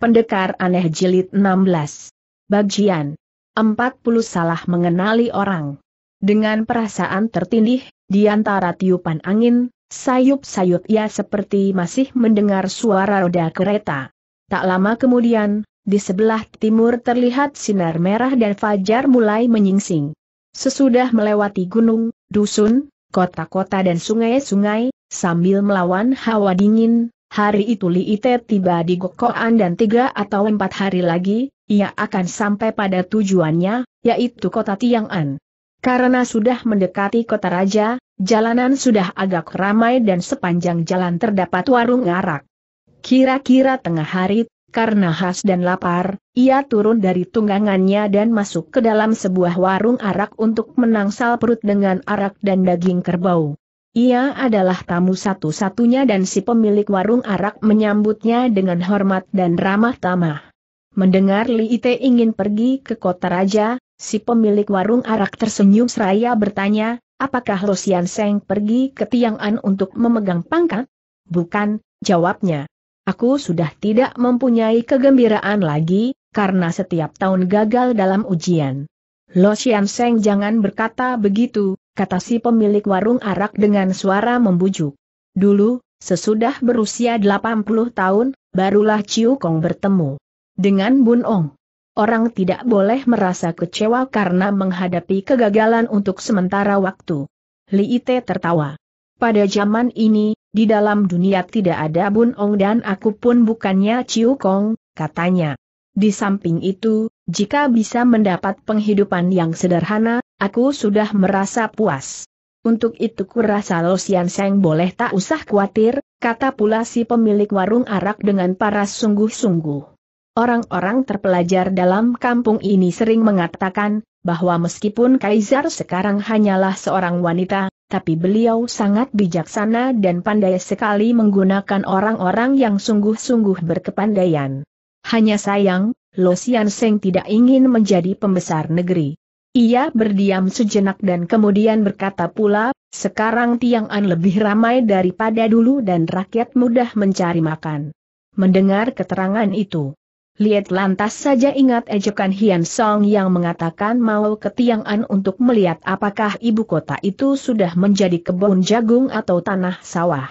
Pendekar Aneh Jilid 16 Bagian 40 Salah Mengenali Orang Dengan perasaan tertindih, di antara tiupan angin, sayup-sayup ia seperti masih mendengar suara roda kereta. Tak lama kemudian, di sebelah timur terlihat sinar merah dan fajar mulai menyingsing. Sesudah melewati gunung, dusun, kota-kota dan sungai-sungai, sambil melawan hawa dingin, Hari itu Li Ite tiba di Gokoan dan tiga atau empat hari lagi, ia akan sampai pada tujuannya, yaitu kota Tiang'an. Karena sudah mendekati kota raja, jalanan sudah agak ramai dan sepanjang jalan terdapat warung arak. Kira-kira tengah hari, karena khas dan lapar, ia turun dari tunggangannya dan masuk ke dalam sebuah warung arak untuk menangsal perut dengan arak dan daging kerbau. Ia adalah tamu satu-satunya dan si pemilik warung arak menyambutnya dengan hormat dan ramah tamah. Mendengar Li Ite ingin pergi ke kota raja, si pemilik warung arak tersenyum seraya bertanya, apakah Rosian Seng pergi ke Tiang'an untuk memegang pangkat? Bukan, jawabnya. Aku sudah tidak mempunyai kegembiraan lagi, karena setiap tahun gagal dalam ujian. Lo Xian Seng jangan berkata begitu, kata si pemilik warung arak dengan suara membujuk. Dulu, sesudah berusia 80 tahun, barulah Ciu Kong bertemu dengan Bun Ong. Orang tidak boleh merasa kecewa karena menghadapi kegagalan untuk sementara waktu. Li Ite tertawa. Pada zaman ini, di dalam dunia tidak ada Bun Ong dan aku pun bukannya Ciu Kong, katanya. Di samping itu, jika bisa mendapat penghidupan yang sederhana, Aku sudah merasa puas. Untuk itu kurasa Lo Sian Seng boleh tak usah khawatir, kata pula si pemilik warung arak dengan paras sungguh-sungguh. Orang-orang terpelajar dalam kampung ini sering mengatakan, bahwa meskipun Kaisar sekarang hanyalah seorang wanita, tapi beliau sangat bijaksana dan pandai sekali menggunakan orang-orang yang sungguh-sungguh berkepandaian. Hanya sayang, Lo Sian Seng tidak ingin menjadi pembesar negeri. Ia berdiam sejenak dan kemudian berkata pula, sekarang Tiang An lebih ramai daripada dulu dan rakyat mudah mencari makan. Mendengar keterangan itu, Liet lantas saja ingat ejekan Hian Song yang mengatakan mau ke Tiang An untuk melihat apakah ibu kota itu sudah menjadi kebun jagung atau tanah sawah.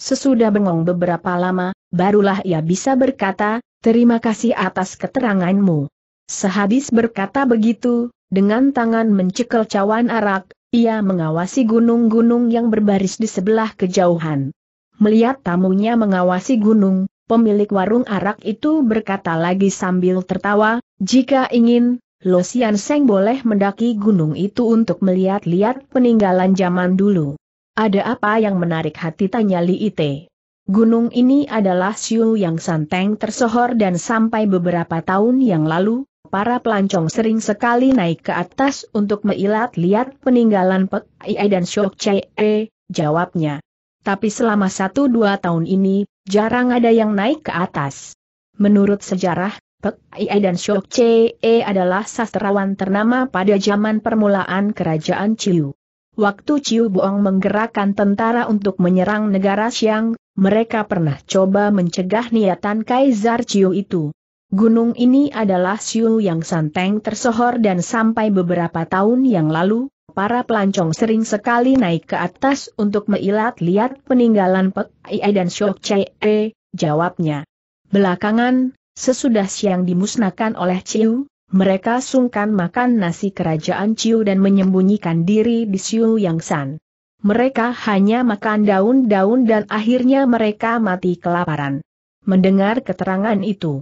Sesudah bengong beberapa lama, barulah ia bisa berkata, terima kasih atas keteranganmu. Sehabis berkata begitu, dengan tangan mencekel cawan arak, ia mengawasi gunung-gunung yang berbaris di sebelah kejauhan. Melihat tamunya mengawasi gunung, pemilik warung arak itu berkata lagi sambil tertawa, jika ingin, Lo Sian Seng boleh mendaki gunung itu untuk melihat-lihat peninggalan zaman dulu. Ada apa yang menarik hati tanya Li Ite. Gunung ini adalah siu yang santeng tersohor dan sampai beberapa tahun yang lalu, para pelancong sering sekali naik ke atas untuk melihat-lihat peninggalan Pek Ai dan Shok E, jawabnya. Tapi selama satu dua tahun ini, jarang ada yang naik ke atas. Menurut sejarah, Pek Ai dan Shok E adalah sastrawan ternama pada zaman permulaan kerajaan Chiu. Waktu Chiu buang menggerakkan tentara untuk menyerang negara Xiang, mereka pernah coba mencegah niatan Kaisar Chiu itu. Gunung ini adalah Siu yang santeng tersohor dan sampai beberapa tahun yang lalu, para pelancong sering sekali naik ke atas untuk melihat-lihat peninggalan Pek Ie dan Shok Chee, jawabnya. Belakangan, sesudah siang dimusnahkan oleh Ciu, mereka sungkan makan nasi kerajaan Ciu dan menyembunyikan diri di Siu Yang San. Mereka hanya makan daun-daun dan akhirnya mereka mati kelaparan. Mendengar keterangan itu,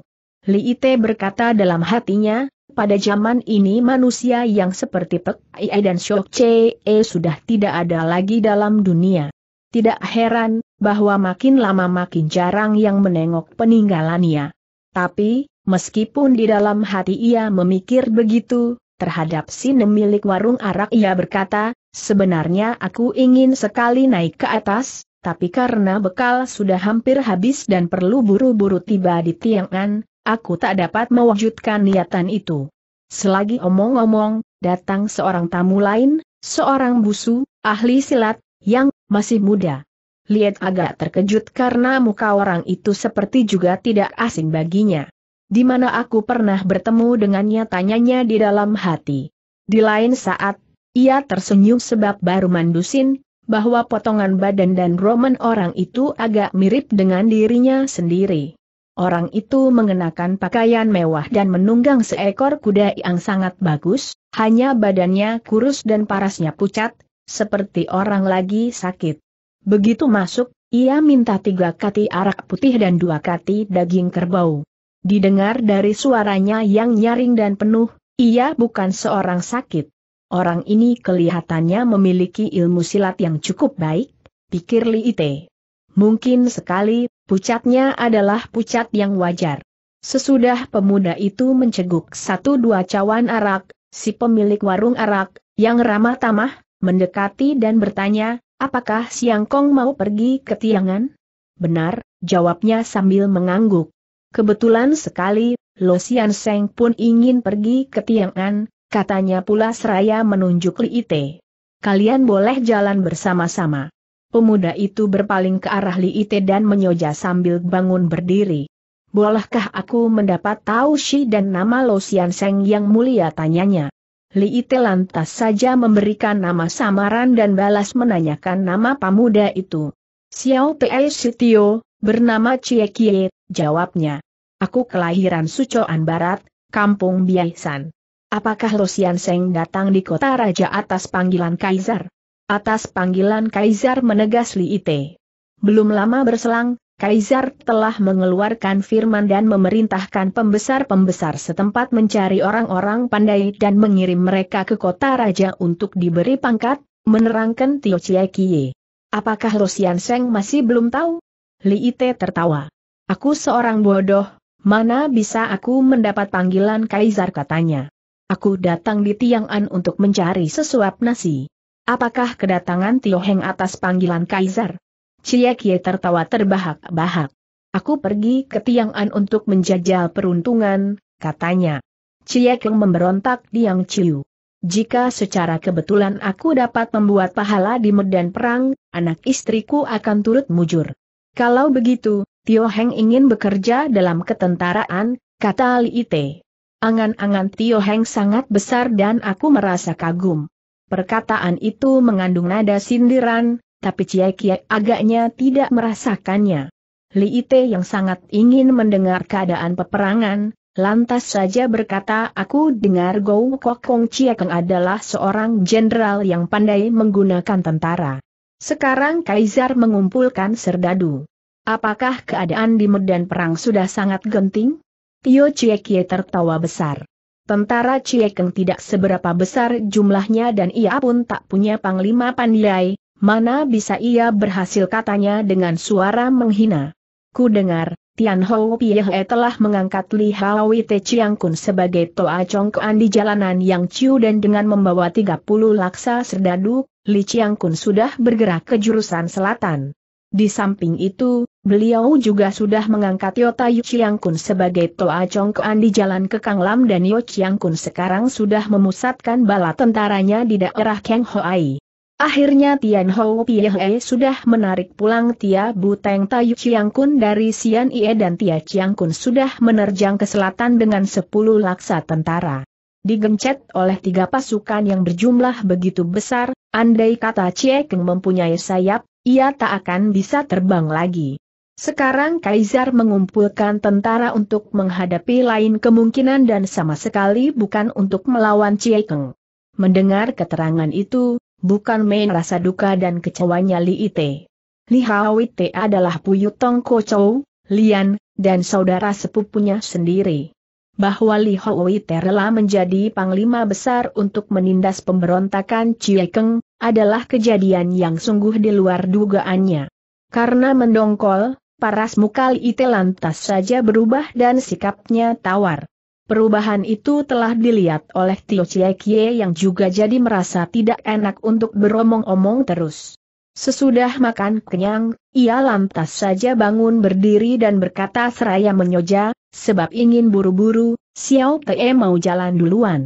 Li Ite berkata dalam hatinya, pada zaman ini manusia yang seperti Pek Ie dan Shok e sudah tidak ada lagi dalam dunia. Tidak heran, bahwa makin lama makin jarang yang menengok peninggalannya. Tapi, meskipun di dalam hati ia memikir begitu, terhadap si milik warung arak ia berkata, sebenarnya aku ingin sekali naik ke atas, tapi karena bekal sudah hampir habis dan perlu buru-buru tiba di Tiangan, Aku tak dapat mewujudkan niatan itu. Selagi omong-omong, datang seorang tamu lain, seorang busu, ahli silat, yang masih muda. Lihat agak terkejut karena muka orang itu seperti juga tidak asing baginya. Di mana aku pernah bertemu dengannya tanyanya di dalam hati. Di lain saat, ia tersenyum sebab baru mandusin, bahwa potongan badan dan roman orang itu agak mirip dengan dirinya sendiri. Orang itu mengenakan pakaian mewah dan menunggang seekor kuda yang sangat bagus, hanya badannya kurus dan parasnya pucat, seperti orang lagi sakit. Begitu masuk, ia minta tiga kati arak putih dan dua kati daging kerbau. Didengar dari suaranya yang nyaring dan penuh, ia bukan seorang sakit. Orang ini kelihatannya memiliki ilmu silat yang cukup baik, pikir Li Ite. Mungkin sekali Pucatnya adalah pucat yang wajar. Sesudah pemuda itu menceguk satu dua cawan arak, si pemilik warung arak, yang ramah tamah, mendekati dan bertanya, apakah Siang Kong mau pergi ke Tiangan? Benar, jawabnya sambil mengangguk. Kebetulan sekali, Lo Sian Seng pun ingin pergi ke Tiangan, katanya pula seraya menunjuk Li Ite. Kalian boleh jalan bersama-sama. Pemuda itu berpaling ke arah Liite dan menyoja sambil bangun berdiri. Bolehkah aku mendapat tahu Shi dan nama Lo Sian Seng yang mulia tanyanya? Liite lantas saja memberikan nama samaran dan balas menanyakan nama pemuda itu. Xiao Pei Sitio, bernama Chie Kie, jawabnya. Aku kelahiran Sucoan Barat, Kampung Biaisan. Apakah Lo Sian Seng datang di kota raja atas panggilan kaisar? Atas panggilan Kaisar menegas Li Ite. Belum lama berselang, Kaisar telah mengeluarkan firman dan memerintahkan pembesar-pembesar setempat mencari orang-orang pandai dan mengirim mereka ke kota raja untuk diberi pangkat, menerangkan Tio Chie Kie. Apakah Sian Seng masih belum tahu? Li Ite tertawa. Aku seorang bodoh, mana bisa aku mendapat panggilan Kaisar katanya. Aku datang di Tiang'an untuk mencari sesuap nasi. Apakah kedatangan Tio Heng atas panggilan Kaisar? Cie Kie tertawa terbahak-bahak. Aku pergi ke Tiang'an untuk menjajal peruntungan, katanya. Cie Kie memberontak di Yang Chiu. Jika secara kebetulan aku dapat membuat pahala di medan perang, anak istriku akan turut mujur. Kalau begitu, Tio Heng ingin bekerja dalam ketentaraan, kata Li Ite. Angan-angan Tio Heng sangat besar dan aku merasa kagum. Perkataan itu mengandung nada sindiran, tapi Cia Kie agaknya tidak merasakannya. Li Ite yang sangat ingin mendengar keadaan peperangan, lantas saja berkata aku dengar Gou Kokong Cie Keng adalah seorang jenderal yang pandai menggunakan tentara. Sekarang Kaisar mengumpulkan serdadu. Apakah keadaan di medan perang sudah sangat genting? Tio Cie Kie tertawa besar. Tentara Ciekeng tidak seberapa besar jumlahnya dan ia pun tak punya panglima pandai, mana bisa ia berhasil katanya dengan suara menghina. Ku dengar, Tian Hou Piehe telah mengangkat Li Hawi Te Chiang Kun sebagai Toa Chong Kuan di jalanan Yang Chiu dan dengan membawa 30 laksa serdadu, Li Chiang Kun sudah bergerak ke jurusan selatan. Di samping itu, beliau juga sudah mengangkat Yota Yu Chiang sebagai Toa Chongkoan di jalan ke Kang Lam dan Yu Chiang sekarang sudah memusatkan bala tentaranya di daerah Kang Hoai. Akhirnya Tian Ho Piehe sudah menarik pulang Tia Buteng Tayu Chiang Kun dari Sian Ie dan Tia Chiang sudah menerjang ke selatan dengan 10 laksa tentara. Digencet oleh tiga pasukan yang berjumlah begitu besar, andai kata Chie Keng mempunyai sayap, ia tak akan bisa terbang lagi. Sekarang Kaisar mengumpulkan tentara untuk menghadapi lain kemungkinan dan sama sekali bukan untuk melawan Ciekeng. Mendengar keterangan itu, bukan main rasa duka dan kecewanya Li Ite. Li Hawite adalah Puyutong Kocou, Lian, dan saudara sepupunya sendiri. Bahwa Li Hawite rela menjadi panglima besar untuk menindas pemberontakan Ciekeng, adalah kejadian yang sungguh di luar dugaannya. Karena mendongkol, paras mukal ite lantas saja berubah dan sikapnya tawar. Perubahan itu telah dilihat oleh Tio Chiekie yang juga jadi merasa tidak enak untuk beromong-omong terus. Sesudah makan kenyang, ia lantas saja bangun berdiri dan berkata seraya menyoja, sebab ingin buru-buru, Xiao Te mau jalan duluan.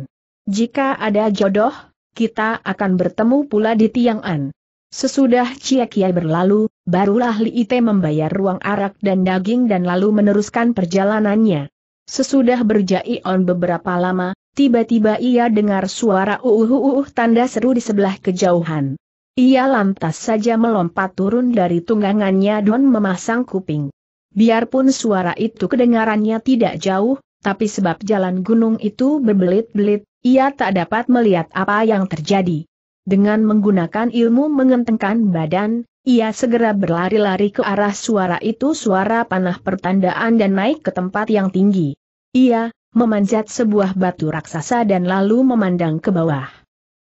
Jika ada jodoh, kita akan bertemu pula di Tiang'an. Sesudah Cia Kiai berlalu, barulah Li Ite membayar ruang arak dan daging dan lalu meneruskan perjalanannya. Sesudah berjai on beberapa lama, tiba-tiba ia dengar suara uuh-uuh tanda seru di sebelah kejauhan. Ia lantas saja melompat turun dari tunggangannya dan memasang kuping. Biarpun suara itu kedengarannya tidak jauh, tapi sebab jalan gunung itu berbelit-belit, ia tak dapat melihat apa yang terjadi. Dengan menggunakan ilmu mengentengkan badan, ia segera berlari-lari ke arah suara itu suara panah pertandaan dan naik ke tempat yang tinggi. Ia, memanjat sebuah batu raksasa dan lalu memandang ke bawah.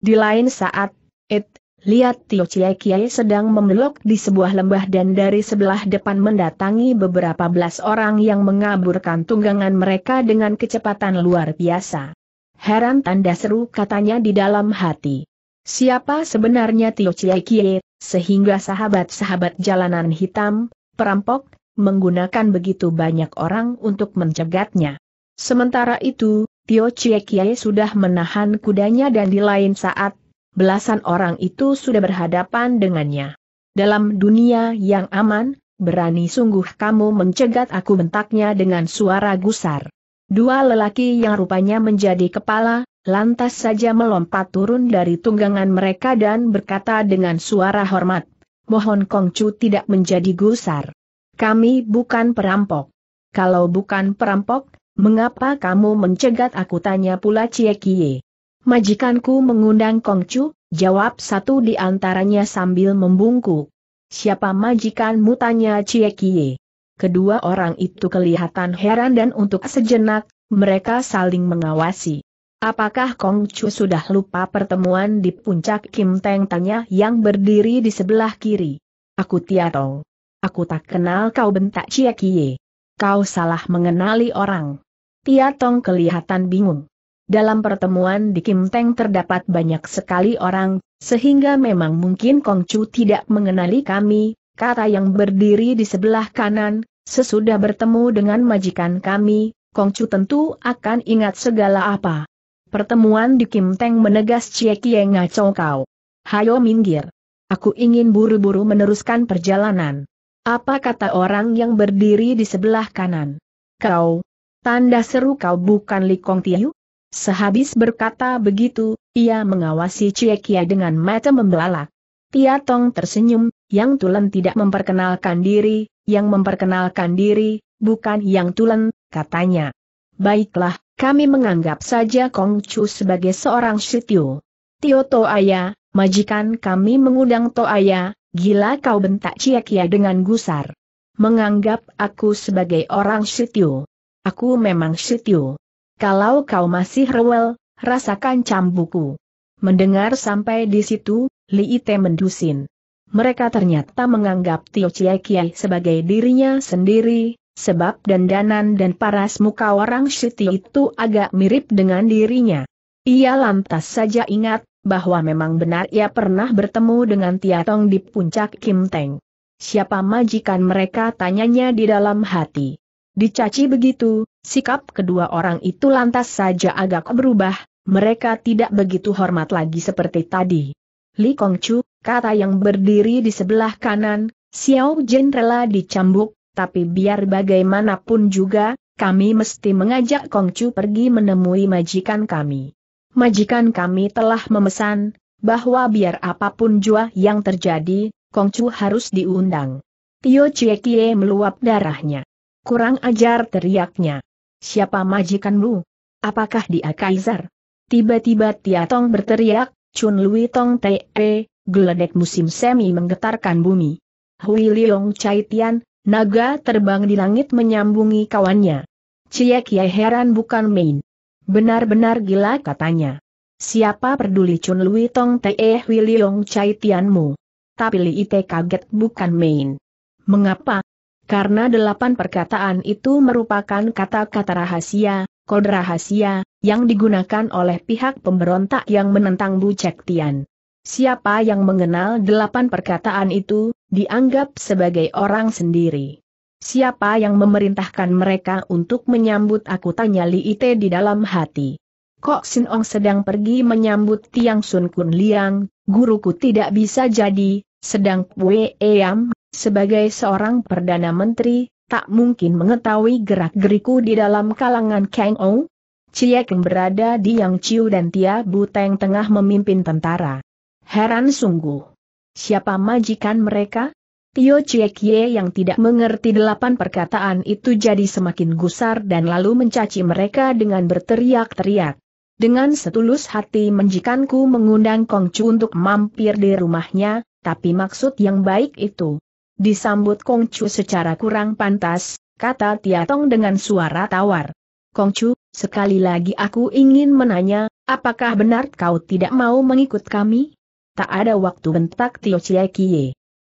Di lain saat, It, lihat Tio Chie sedang memeluk di sebuah lembah dan dari sebelah depan mendatangi beberapa belas orang yang mengaburkan tunggangan mereka dengan kecepatan luar biasa. Heran tanda seru katanya di dalam hati. Siapa sebenarnya Tio Chia Kie, sehingga sahabat-sahabat jalanan hitam, perampok, menggunakan begitu banyak orang untuk mencegatnya. Sementara itu, Tio Chia Kie sudah menahan kudanya dan di lain saat, belasan orang itu sudah berhadapan dengannya. Dalam dunia yang aman, berani sungguh kamu mencegat aku bentaknya dengan suara gusar. Dua lelaki yang rupanya menjadi kepala, lantas saja melompat turun dari tunggangan mereka dan berkata dengan suara hormat, mohon Kongcu tidak menjadi gusar. Kami bukan perampok. Kalau bukan perampok, mengapa kamu mencegat aku tanya pula Cie Kie. Majikanku mengundang Kongcu, jawab satu di antaranya sambil membungkuk. Siapa majikanmu tanya Cie Kie. Kedua orang itu kelihatan heran dan untuk sejenak, mereka saling mengawasi. Apakah Kong Chu sudah lupa pertemuan di puncak Kim Teng tanya yang berdiri di sebelah kiri? Aku Tiatong. Aku tak kenal kau bentak Cia Kie. Kau salah mengenali orang. Tiatong kelihatan bingung. Dalam pertemuan di Kim Teng terdapat banyak sekali orang, sehingga memang mungkin Kong Chu tidak mengenali kami, Kata yang berdiri di sebelah kanan, sesudah bertemu dengan majikan kami, Kongcu tentu akan ingat segala apa. Pertemuan di Kim Teng menegas Cie Kie ngaco kau. Hayo minggir. Aku ingin buru-buru meneruskan perjalanan. Apa kata orang yang berdiri di sebelah kanan? Kau. Tanda seru kau bukan Li Kong Tiu? Sehabis berkata begitu, ia mengawasi Cie Kie dengan mata membelalak. Tia Tong tersenyum, yang tulen tidak memperkenalkan diri, yang memperkenalkan diri, bukan yang tulen, katanya. Baiklah, kami menganggap saja Kong Chu sebagai seorang Shityu. Tio Toaya, majikan kami mengundang Toaya, gila kau bentak Ciakia dengan gusar. Menganggap aku sebagai orang Shityu. Aku memang Shityu. Kalau kau masih rewel, rasakan cambuku. Mendengar sampai di situ, Li Ite mendusin. Mereka ternyata menganggap Tio Chie Kiai sebagai dirinya sendiri, sebab dandanan dan paras muka orang Shiti itu agak mirip dengan dirinya. Ia lantas saja ingat, bahwa memang benar ia pernah bertemu dengan Tia Tong di puncak Kim Teng. Siapa majikan mereka tanyanya di dalam hati. Dicaci begitu, sikap kedua orang itu lantas saja agak berubah, mereka tidak begitu hormat lagi seperti tadi. Li Kongchu, kata yang berdiri di sebelah kanan, Xiao Jin rela dicambuk, tapi biar bagaimanapun juga, kami mesti mengajak Kongchu pergi menemui majikan kami. Majikan kami telah memesan, bahwa biar apapun jua yang terjadi, Kongchu harus diundang. Tio Kie meluap darahnya. Kurang ajar teriaknya. Siapa majikanmu? Apakah dia Kaisar? Tiba-tiba Tiatong berteriak, Chun Lui Tong Te, e, geledek musim semi menggetarkan bumi. Hui Leong Chai Tian, naga terbang di langit menyambungi kawannya. Chie Kie heran bukan main. Benar-benar gila katanya. Siapa peduli Chun Lui Tong Te -e Hui Leong Chai Tianmu? Tapi Li Ite kaget bukan main. Mengapa? Karena delapan perkataan itu merupakan kata-kata rahasia, kode rahasia, yang digunakan oleh pihak pemberontak yang menentang Bu Cek Tian. Siapa yang mengenal delapan perkataan itu, dianggap sebagai orang sendiri. Siapa yang memerintahkan mereka untuk menyambut aku tanya Li Ite di dalam hati. Kok Sin Ong sedang pergi menyambut Tiang Sun Kun Liang, guruku tidak bisa jadi, sedang Pue Eam sebagai seorang Perdana Menteri, tak mungkin mengetahui gerak-geriku di dalam kalangan Kang Ong. Ciek Keng berada di Yang Chiu dan Tia Buteng tengah memimpin tentara. Heran sungguh. Siapa majikan mereka? Tio Cie Kie yang tidak mengerti delapan perkataan itu jadi semakin gusar dan lalu mencaci mereka dengan berteriak-teriak. Dengan setulus hati menjikanku mengundang Kong Chu untuk mampir di rumahnya, tapi maksud yang baik itu, Disambut Kongcu secara kurang pantas, kata Tiatong dengan suara tawar. Kongcu, sekali lagi aku ingin menanya, apakah benar kau tidak mau mengikut kami? Tak ada waktu bentak Tio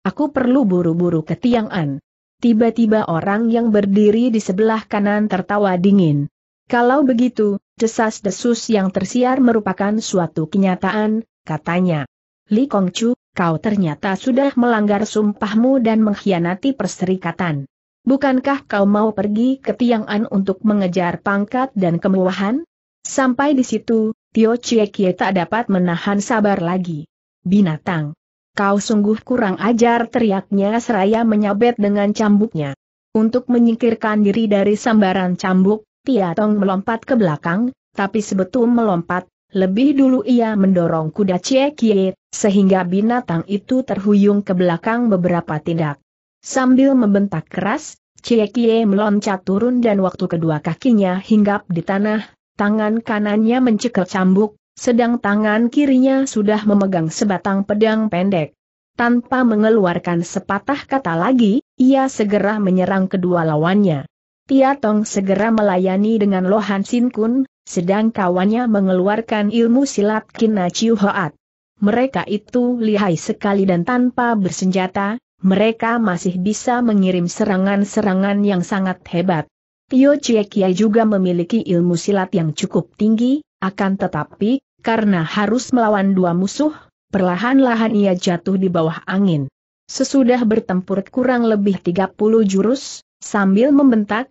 Aku perlu buru-buru ke Tiang'an. Tiba-tiba orang yang berdiri di sebelah kanan tertawa dingin. Kalau begitu, desas-desus yang tersiar merupakan suatu kenyataan, katanya. Li Kongcu, kau ternyata sudah melanggar sumpahmu dan mengkhianati perserikatan. Bukankah kau mau pergi ke Tiang'an untuk mengejar pangkat dan kemewahan? Sampai di situ, Tio Kie tak dapat menahan sabar lagi. Binatang! Kau sungguh kurang ajar teriaknya seraya menyabet dengan cambuknya. Untuk menyingkirkan diri dari sambaran cambuk, Tia Tong melompat ke belakang, tapi sebetul melompat, lebih dulu ia mendorong kuda Cie Kie, sehingga binatang itu terhuyung ke belakang beberapa tindak. Sambil membentak keras, Cie Kie meloncat turun dan waktu kedua kakinya hinggap di tanah, tangan kanannya mencekel cambuk, sedang tangan kirinya sudah memegang sebatang pedang pendek. Tanpa mengeluarkan sepatah kata lagi, ia segera menyerang kedua lawannya. Tia Tong segera melayani dengan Lohan Sin Kun, sedang kawannya mengeluarkan ilmu silat Kina Chiu Hoat. Mereka itu lihai sekali dan tanpa bersenjata, mereka masih bisa mengirim serangan-serangan yang sangat hebat. Tio Chiekia juga memiliki ilmu silat yang cukup tinggi, akan tetapi, karena harus melawan dua musuh, perlahan-lahan ia jatuh di bawah angin. Sesudah bertempur kurang lebih 30 jurus, sambil membentak,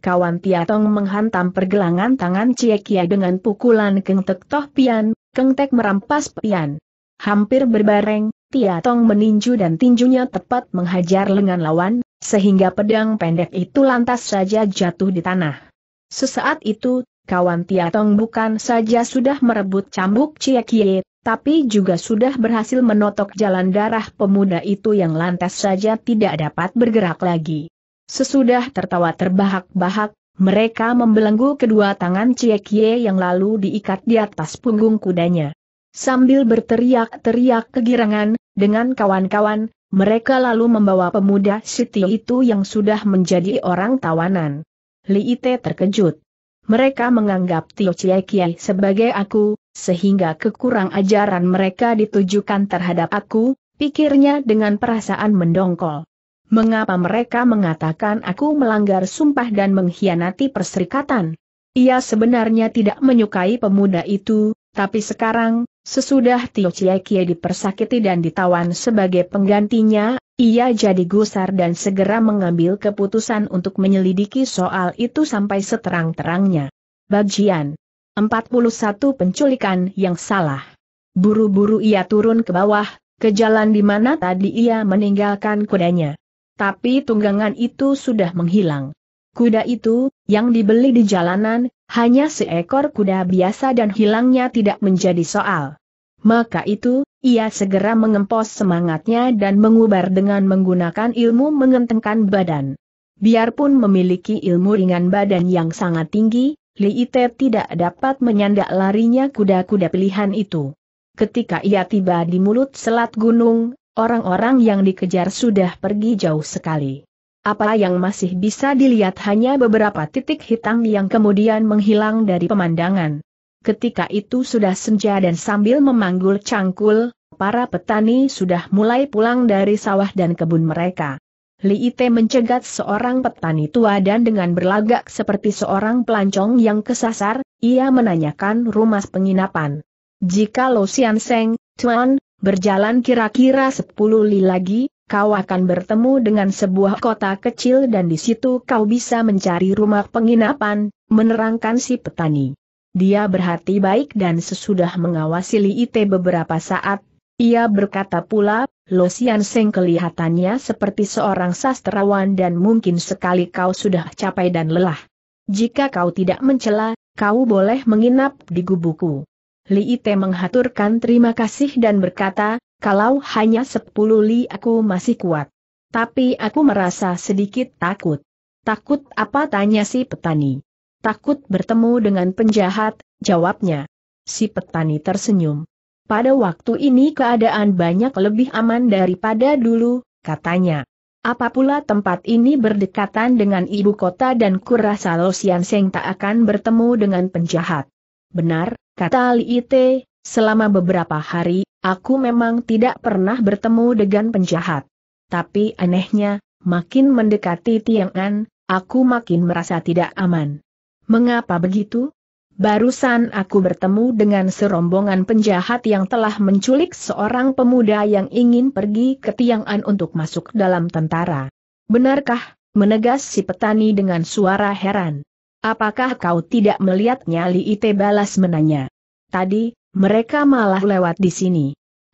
kawan Tiatong menghantam pergelangan tangan Cie Kia dengan pukulan Keng Toh Pian, Keng merampas Pian. Hampir berbareng, Tiatong meninju dan tinjunya tepat menghajar lengan lawan, sehingga pedang pendek itu lantas saja jatuh di tanah. Sesaat itu, kawan Tiatong bukan saja sudah merebut cambuk Cie Ciekie, tapi juga sudah berhasil menotok jalan darah pemuda itu yang lantas saja tidak dapat bergerak lagi. Sesudah tertawa terbahak-bahak, mereka membelenggu kedua tangan Ciekie yang lalu diikat di atas punggung kudanya. Sambil berteriak-teriak kegirangan, dengan kawan-kawan, mereka lalu membawa pemuda Siti itu yang sudah menjadi orang tawanan. Li Ite terkejut. Mereka menganggap Tio Chie Kie sebagai aku, sehingga kekurang ajaran mereka ditujukan terhadap aku, pikirnya dengan perasaan mendongkol. Mengapa mereka mengatakan aku melanggar sumpah dan mengkhianati perserikatan? Ia sebenarnya tidak menyukai pemuda itu, tapi sekarang, sesudah Tio Ciekie dipersakiti dan ditawan sebagai penggantinya, ia jadi gusar dan segera mengambil keputusan untuk menyelidiki soal itu sampai seterang-terangnya. Bagian 41 Penculikan yang Salah Buru-buru ia turun ke bawah, ke jalan di mana tadi ia meninggalkan kudanya tapi tunggangan itu sudah menghilang. Kuda itu, yang dibeli di jalanan, hanya seekor kuda biasa dan hilangnya tidak menjadi soal. Maka itu, ia segera mengempos semangatnya dan mengubar dengan menggunakan ilmu mengentengkan badan. Biarpun memiliki ilmu ringan badan yang sangat tinggi, Li Ite tidak dapat menyandak larinya kuda-kuda pilihan itu. Ketika ia tiba di mulut selat gunung, Orang-orang yang dikejar sudah pergi jauh sekali. Apa yang masih bisa dilihat hanya beberapa titik hitam yang kemudian menghilang dari pemandangan. Ketika itu sudah senja dan sambil memanggul cangkul, para petani sudah mulai pulang dari sawah dan kebun mereka. Li Ite mencegat seorang petani tua dan dengan berlagak seperti seorang pelancong yang kesasar, ia menanyakan rumah penginapan. Jika Lo Sian Seng, Tuan, Berjalan kira-kira 10 li lagi, kau akan bertemu dengan sebuah kota kecil dan di situ kau bisa mencari rumah penginapan, menerangkan si petani. Dia berhati baik dan sesudah mengawasi Li Ite beberapa saat, ia berkata pula, Lo Sian Seng kelihatannya seperti seorang sastrawan dan mungkin sekali kau sudah capai dan lelah. Jika kau tidak mencela, kau boleh menginap di gubuku. Li Ite menghaturkan terima kasih dan berkata, kalau hanya sepuluh li aku masih kuat. Tapi aku merasa sedikit takut. Takut apa tanya si petani. Takut bertemu dengan penjahat, jawabnya. Si petani tersenyum. Pada waktu ini keadaan banyak lebih aman daripada dulu, katanya. Apa pula tempat ini berdekatan dengan ibu kota dan kurasa Losian Seng tak akan bertemu dengan penjahat. Benar, kata Li Ite, selama beberapa hari, aku memang tidak pernah bertemu dengan penjahat. Tapi anehnya, makin mendekati Tiangan, aku makin merasa tidak aman. Mengapa begitu? Barusan aku bertemu dengan serombongan penjahat yang telah menculik seorang pemuda yang ingin pergi ke Tiang'an untuk masuk dalam tentara. Benarkah? Menegas si petani dengan suara heran. Apakah kau tidak melihat nyali Ite balas menanya. Tadi, mereka malah lewat di sini.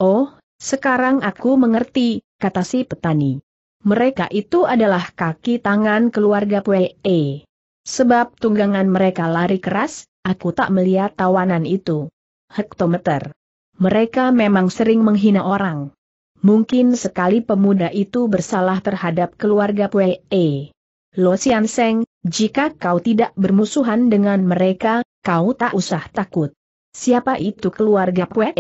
Oh, sekarang aku mengerti, kata si petani. Mereka itu adalah kaki tangan keluarga Pue. Sebab tunggangan mereka lari keras, aku tak melihat tawanan itu. Hektometer. Mereka memang sering menghina orang. Mungkin sekali pemuda itu bersalah terhadap keluarga Pue. Lo Sian Seng, jika kau tidak bermusuhan dengan mereka, kau tak usah takut. Siapa itu keluarga Pue?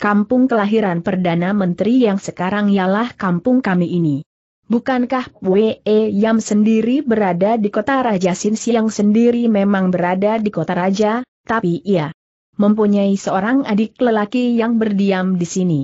Kampung kelahiran Perdana Menteri yang sekarang ialah kampung kami ini. Bukankah Pue yang sendiri berada di kota Raja Sin Siang sendiri memang berada di kota Raja, tapi ia mempunyai seorang adik lelaki yang berdiam di sini.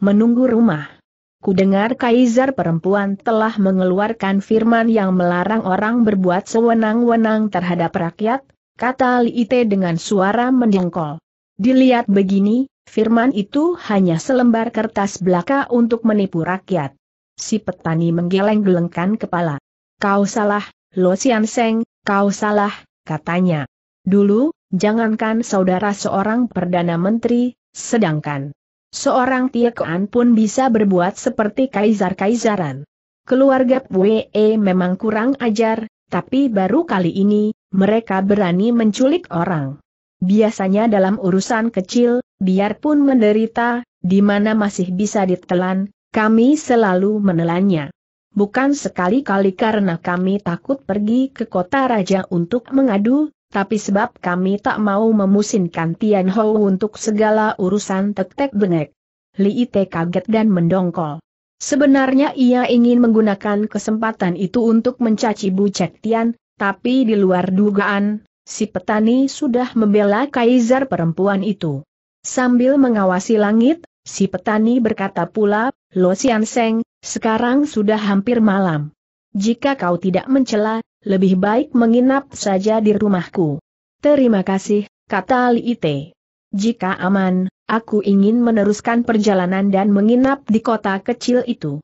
Menunggu rumah. Kudengar Kaisar perempuan telah mengeluarkan firman yang melarang orang berbuat sewenang-wenang terhadap rakyat, kata Li Liite dengan suara mendengkol. Dilihat begini, firman itu hanya selembar kertas belaka untuk menipu rakyat. Si petani menggeleng-gelengkan kepala. Kau salah, Lo Sian Seng, kau salah, katanya. Dulu, jangankan saudara seorang Perdana Menteri, sedangkan Seorang Tiekoan pun bisa berbuat seperti kaisar-kaisaran. Keluarga Pwe memang kurang ajar, tapi baru kali ini, mereka berani menculik orang. Biasanya dalam urusan kecil, biarpun menderita, di mana masih bisa ditelan, kami selalu menelannya. Bukan sekali-kali karena kami takut pergi ke kota raja untuk mengadu, tapi sebab kami tak mau memusinkan Tian Hou untuk segala urusan tek-tek benek. Li Ite kaget dan mendongkol. Sebenarnya ia ingin menggunakan kesempatan itu untuk mencaci Bu Cek Tian, tapi di luar dugaan, si petani sudah membela kaisar perempuan itu. Sambil mengawasi langit, si petani berkata pula, Lo Sian Seng, sekarang sudah hampir malam. Jika kau tidak mencela, lebih baik menginap saja di rumahku. Terima kasih, kata Li Ite. Jika aman, aku ingin meneruskan perjalanan dan menginap di kota kecil itu.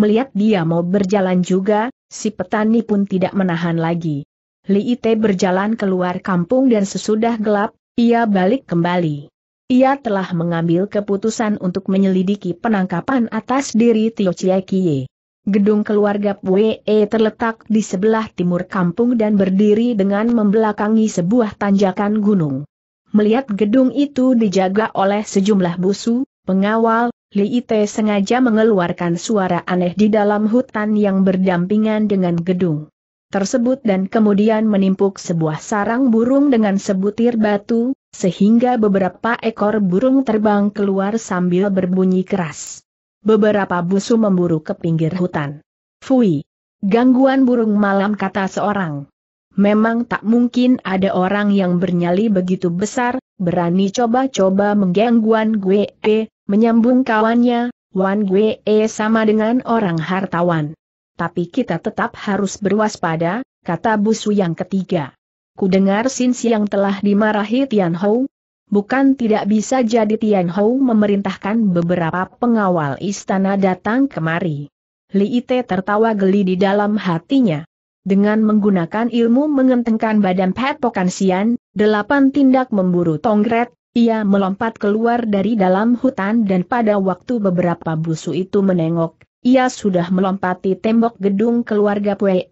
Melihat dia mau berjalan juga, si petani pun tidak menahan lagi. Li Ite berjalan keluar kampung dan sesudah gelap, ia balik kembali. Ia telah mengambil keputusan untuk menyelidiki penangkapan atas diri Tio Chiekie. Gedung keluarga Pue e terletak di sebelah timur kampung dan berdiri dengan membelakangi sebuah tanjakan gunung. Melihat gedung itu dijaga oleh sejumlah busu, pengawal, Li Ite sengaja mengeluarkan suara aneh di dalam hutan yang berdampingan dengan gedung tersebut dan kemudian menimpuk sebuah sarang burung dengan sebutir batu, sehingga beberapa ekor burung terbang keluar sambil berbunyi keras. Beberapa busu memburu ke pinggir hutan. Fui! Gangguan burung malam kata seorang. Memang tak mungkin ada orang yang bernyali begitu besar, berani coba-coba menggangguan gue, E, menyambung kawannya, Wan Gue e sama dengan orang hartawan. Tapi kita tetap harus berwaspada, kata busu yang ketiga. Ku dengar Sin Siang telah dimarahi Tian Hou, Bukan tidak bisa jadi Tian memerintahkan beberapa pengawal istana datang kemari. Li Ite tertawa geli di dalam hatinya. Dengan menggunakan ilmu mengentengkan badan Pat Sian, delapan tindak memburu Tongret, ia melompat keluar dari dalam hutan dan pada waktu beberapa busu itu menengok, ia sudah melompati tembok gedung keluarga Pue.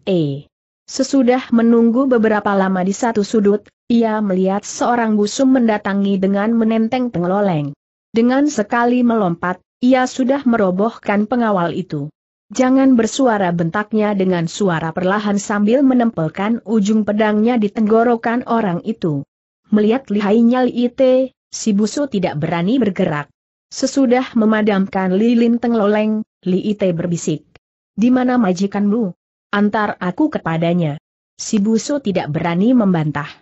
Sesudah menunggu beberapa lama di satu sudut, ia melihat seorang busum mendatangi dengan menenteng pengeloleng. Dengan sekali melompat, ia sudah merobohkan pengawal itu. Jangan bersuara bentaknya dengan suara perlahan sambil menempelkan ujung pedangnya di tenggorokan orang itu. Melihat lihainya Liite, si busu tidak berani bergerak. Sesudah memadamkan lilin tengloleng, Liite berbisik. Di mana majikanmu? Antar aku kepadanya. Si busu tidak berani membantah.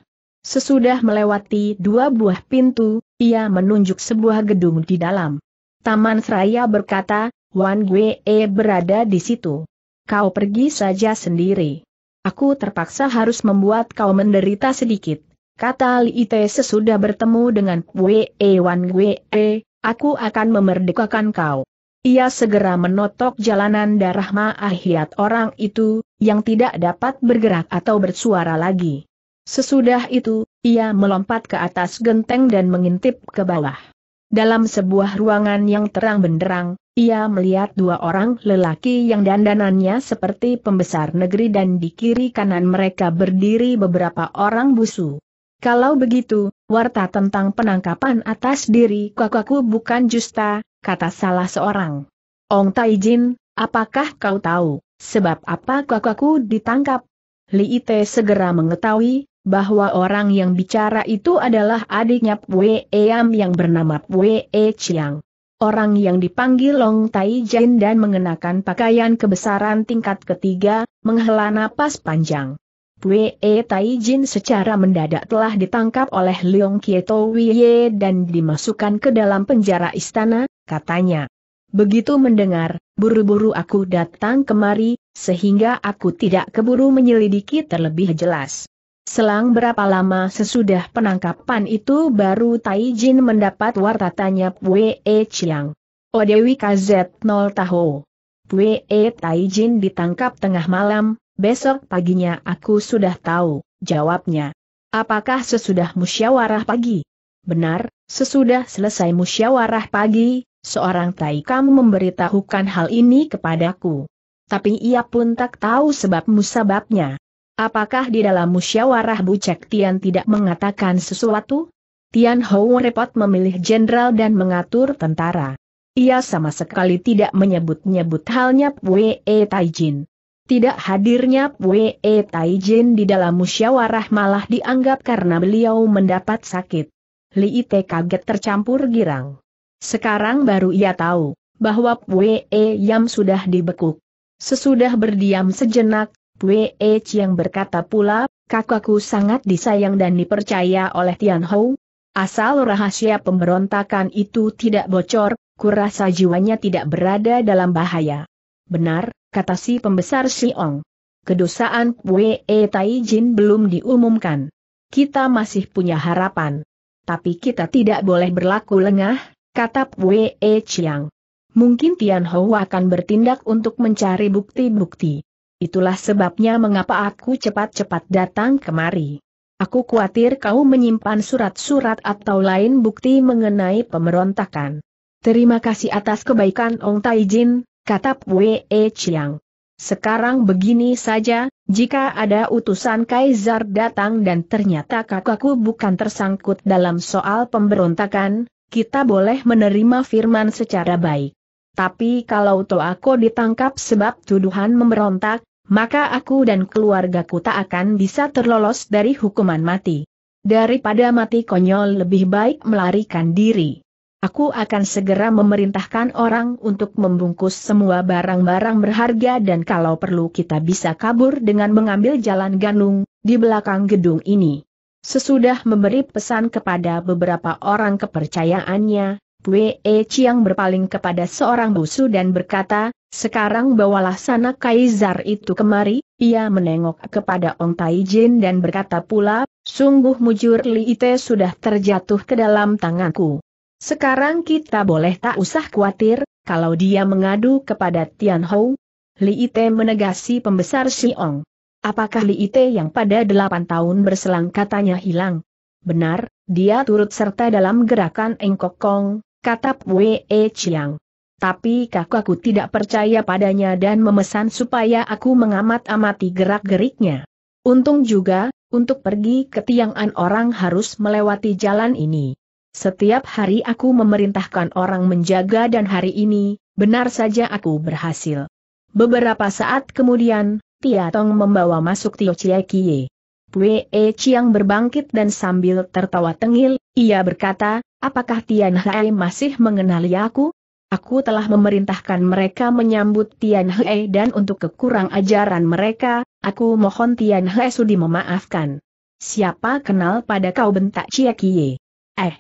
Sesudah melewati dua buah pintu, ia menunjuk sebuah gedung di dalam. Taman Seraya berkata, Wan Gue e berada di situ. Kau pergi saja sendiri. Aku terpaksa harus membuat kau menderita sedikit. Kata Li Ite sesudah bertemu dengan Wee Wan Gue, e, aku akan memerdekakan kau. Ia segera menotok jalanan darah Maahiat orang itu, yang tidak dapat bergerak atau bersuara lagi. Sesudah itu, ia melompat ke atas genteng dan mengintip ke bawah. Dalam sebuah ruangan yang terang benderang, ia melihat dua orang lelaki yang dandanannya seperti pembesar negeri dan di kiri kanan mereka berdiri beberapa orang busu. Kalau begitu, warta tentang penangkapan atas diri kakakku bukan justa, kata salah seorang. Ong Taijin, apakah kau tahu, sebab apa kakakku ditangkap? Li Ite segera mengetahui, bahwa orang yang bicara itu adalah adiknya Pue Eam yang bernama Pue E Chiang. Orang yang dipanggil Long Tai Jin dan mengenakan pakaian kebesaran tingkat ketiga, menghela napas panjang. Pue E Tai Jin secara mendadak telah ditangkap oleh Leong Kieto Wie dan dimasukkan ke dalam penjara istana, katanya. Begitu mendengar, buru-buru aku datang kemari, sehingga aku tidak keburu menyelidiki terlebih jelas. Selang berapa lama sesudah penangkapan itu baru Tai Jin mendapat warta tanya Pue e Chiang. O oh, Dewi KZ 0 Taho. Pue e Tai Jin ditangkap tengah malam, besok paginya aku sudah tahu, jawabnya. Apakah sesudah musyawarah pagi? Benar, sesudah selesai musyawarah pagi, seorang Tai Kam memberitahukan hal ini kepadaku. Tapi ia pun tak tahu sebab musababnya. Apakah di dalam musyawarah Bucek Tian tidak mengatakan sesuatu? Tian Hou repot memilih jenderal dan mengatur tentara. Ia sama sekali tidak menyebut-nyebut halnya Pue e Taijin. Tidak hadirnya Pue e Taijin di dalam musyawarah malah dianggap karena beliau mendapat sakit. Li Ite kaget tercampur girang. Sekarang baru ia tahu, bahwa Pue e Yam sudah dibekuk. Sesudah berdiam sejenak, e. Chiang berkata pula, kakakku sangat disayang dan dipercaya oleh Tian Hou. Asal rahasia pemberontakan itu tidak bocor, kurasa jiwanya tidak berada dalam bahaya. Benar, kata si pembesar Xiong. Kedosaan E Tai Jin belum diumumkan. Kita masih punya harapan. Tapi kita tidak boleh berlaku lengah, kata e. Chiang. Mungkin Tian Hou akan bertindak untuk mencari bukti-bukti. Itulah sebabnya mengapa aku cepat-cepat datang kemari. Aku khawatir kau menyimpan surat-surat atau lain bukti mengenai pemberontakan. Terima kasih atas kebaikan Ong Taijin, kata Wei e Chiang. Sekarang begini saja, jika ada utusan Kaisar datang dan ternyata kakakku bukan tersangkut dalam soal pemberontakan, kita boleh menerima firman secara baik. Tapi kalau aku ditangkap sebab tuduhan memberontak, maka aku dan keluargaku tak akan bisa terlolos dari hukuman mati. Daripada mati konyol lebih baik melarikan diri. Aku akan segera memerintahkan orang untuk membungkus semua barang-barang berharga dan kalau perlu kita bisa kabur dengan mengambil jalan ganung, di belakang gedung ini. Sesudah memberi pesan kepada beberapa orang kepercayaannya, Wei Chiang berpaling kepada seorang busu dan berkata, sekarang bawalah sana Kaisar itu kemari, ia menengok kepada Ong Tai Jin dan berkata pula, sungguh mujur Li Ite sudah terjatuh ke dalam tanganku. Sekarang kita boleh tak usah khawatir, kalau dia mengadu kepada Tian Hou. Li Ite menegasi pembesar Si Ong. Apakah Li Ite yang pada delapan tahun berselang katanya hilang? Benar, dia turut serta dalam gerakan Engkok Kong, kata Wei e Chiang. Tapi kakakku tidak percaya padanya dan memesan supaya aku mengamat-amati gerak-geriknya. Untung juga, untuk pergi ke Tiang'an orang harus melewati jalan ini. Setiap hari aku memerintahkan orang menjaga dan hari ini, benar saja aku berhasil. Beberapa saat kemudian, Tia Tong membawa masuk Tio Chie Kie. Pue E Chiang berbangkit dan sambil tertawa tengil, ia berkata, apakah Tian Hei masih mengenali aku? Aku telah memerintahkan mereka menyambut Tian Hei dan untuk kekurang ajaran mereka, aku mohon Tian Hei sudi memaafkan. Siapa kenal pada kau bentak Chia Kie? Eh,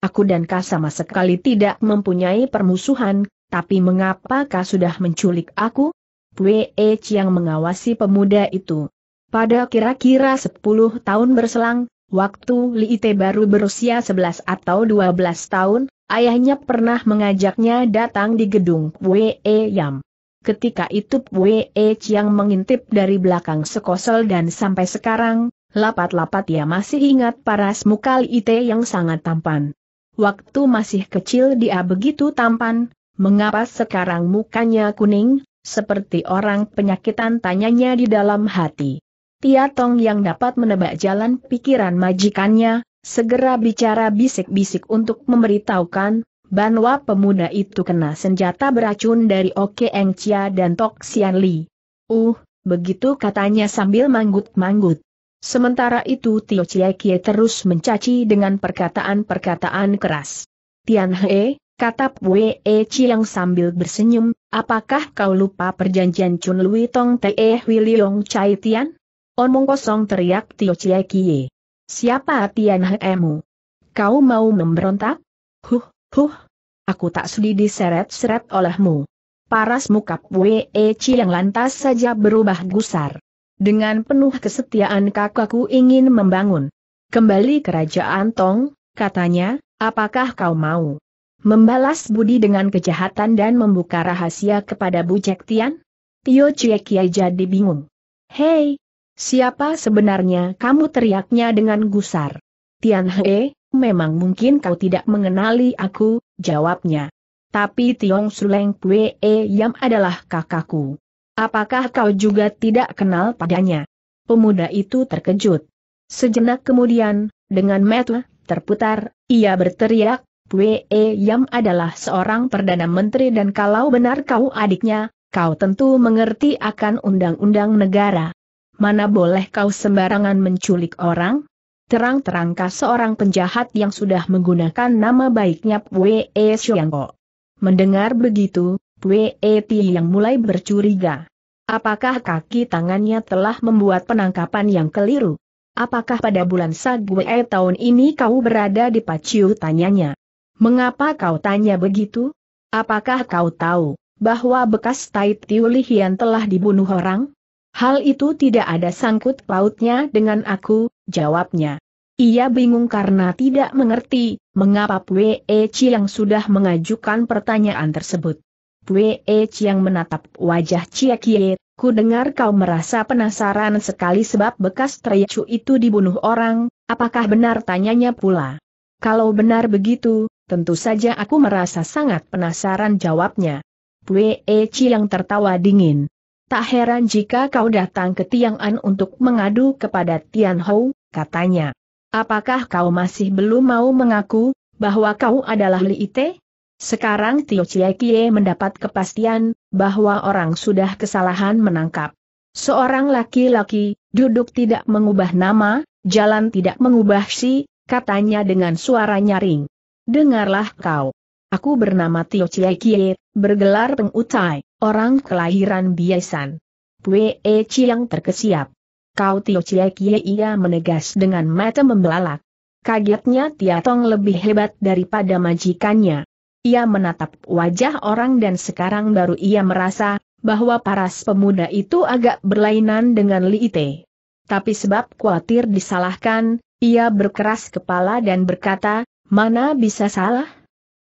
aku dan kau sama sekali tidak mempunyai permusuhan, tapi mengapa kau sudah menculik aku? Pue E Chiang mengawasi pemuda itu. Pada kira-kira 10 tahun berselang, waktu Li Ite baru berusia 11 atau 12 tahun, ayahnya pernah mengajaknya datang di gedung Wee Yam. Ketika itu Wee Chiang mengintip dari belakang sekosol dan sampai sekarang, lapat-lapat ia masih ingat paras muka Li Ite yang sangat tampan. Waktu masih kecil dia begitu tampan, mengapa sekarang mukanya kuning, seperti orang penyakitan tanyanya di dalam hati. Tia Tong yang dapat menebak jalan pikiran majikannya, segera bicara bisik-bisik untuk memberitahukan, bahwa pemuda itu kena senjata beracun dari Oke Eng Chia dan Tok Sian Li. Uh, begitu katanya sambil manggut-manggut. Sementara itu Tio Chia Kie terus mencaci dengan perkataan-perkataan keras. Tian He, kata Pue e Chiang sambil bersenyum, apakah kau lupa perjanjian Chun Lui Tong Te Hui Liong Chai Tian? Omong kosong teriak Tio Chie Kie. Siapa Tian Kau mau memberontak? Huh, huh. Aku tak sudi diseret-seret olehmu. Paras muka Wei e yang lantas saja berubah gusar. Dengan penuh kesetiaan kakakku ingin membangun. Kembali kerajaan Tong, katanya, apakah kau mau? Membalas budi dengan kejahatan dan membuka rahasia kepada Bu Cek Tian? Tio Chie Kie jadi bingung. Hei, Siapa sebenarnya kamu teriaknya dengan gusar? Tian He, memang mungkin kau tidak mengenali aku, jawabnya. Tapi Tiong Suleng Pue Yam adalah kakakku. Apakah kau juga tidak kenal padanya? Pemuda itu terkejut. Sejenak kemudian, dengan metu terputar, ia berteriak, Pue Yam adalah seorang Perdana Menteri dan kalau benar kau adiknya, kau tentu mengerti akan undang-undang negara mana boleh kau sembarangan menculik orang? Terang-terangkah seorang penjahat yang sudah menggunakan nama baiknya Pwe Xiangko. E Mendengar begitu, Pwe e Ti yang mulai bercuriga. Apakah kaki tangannya telah membuat penangkapan yang keliru? Apakah pada bulan Sagwe tahun ini kau berada di Paciu tanyanya? Mengapa kau tanya begitu? Apakah kau tahu bahwa bekas Tai Tiulihian telah dibunuh orang? Hal itu tidak ada sangkut pautnya dengan aku, jawabnya. Ia bingung karena tidak mengerti, mengapa Pue e Chiang sudah mengajukan pertanyaan tersebut. Pue e Chiang menatap wajah Chia Kie, ku dengar kau merasa penasaran sekali sebab bekas Trecu itu dibunuh orang, apakah benar tanyanya pula. Kalau benar begitu, tentu saja aku merasa sangat penasaran jawabnya. Pue e Chiang tertawa dingin. Tak heran jika kau datang ke Tiang'an untuk mengadu kepada Tian Hou, katanya. Apakah kau masih belum mau mengaku bahwa kau adalah Li Ite? Sekarang Tio Cie Kie mendapat kepastian bahwa orang sudah kesalahan menangkap. Seorang laki-laki, duduk tidak mengubah nama, jalan tidak mengubah si, katanya dengan suara nyaring. Dengarlah kau. Aku bernama Tio Cie Kie, bergelar pengutai, orang kelahiran Biasan. Pue E Chiang terkesiap. Kau Tio Chie Kie ia menegas dengan mata membelalak. Kagetnya Tia Tong lebih hebat daripada majikannya. Ia menatap wajah orang dan sekarang baru ia merasa, bahwa paras pemuda itu agak berlainan dengan Li Ite. Tapi sebab khawatir disalahkan, ia berkeras kepala dan berkata, mana bisa salah?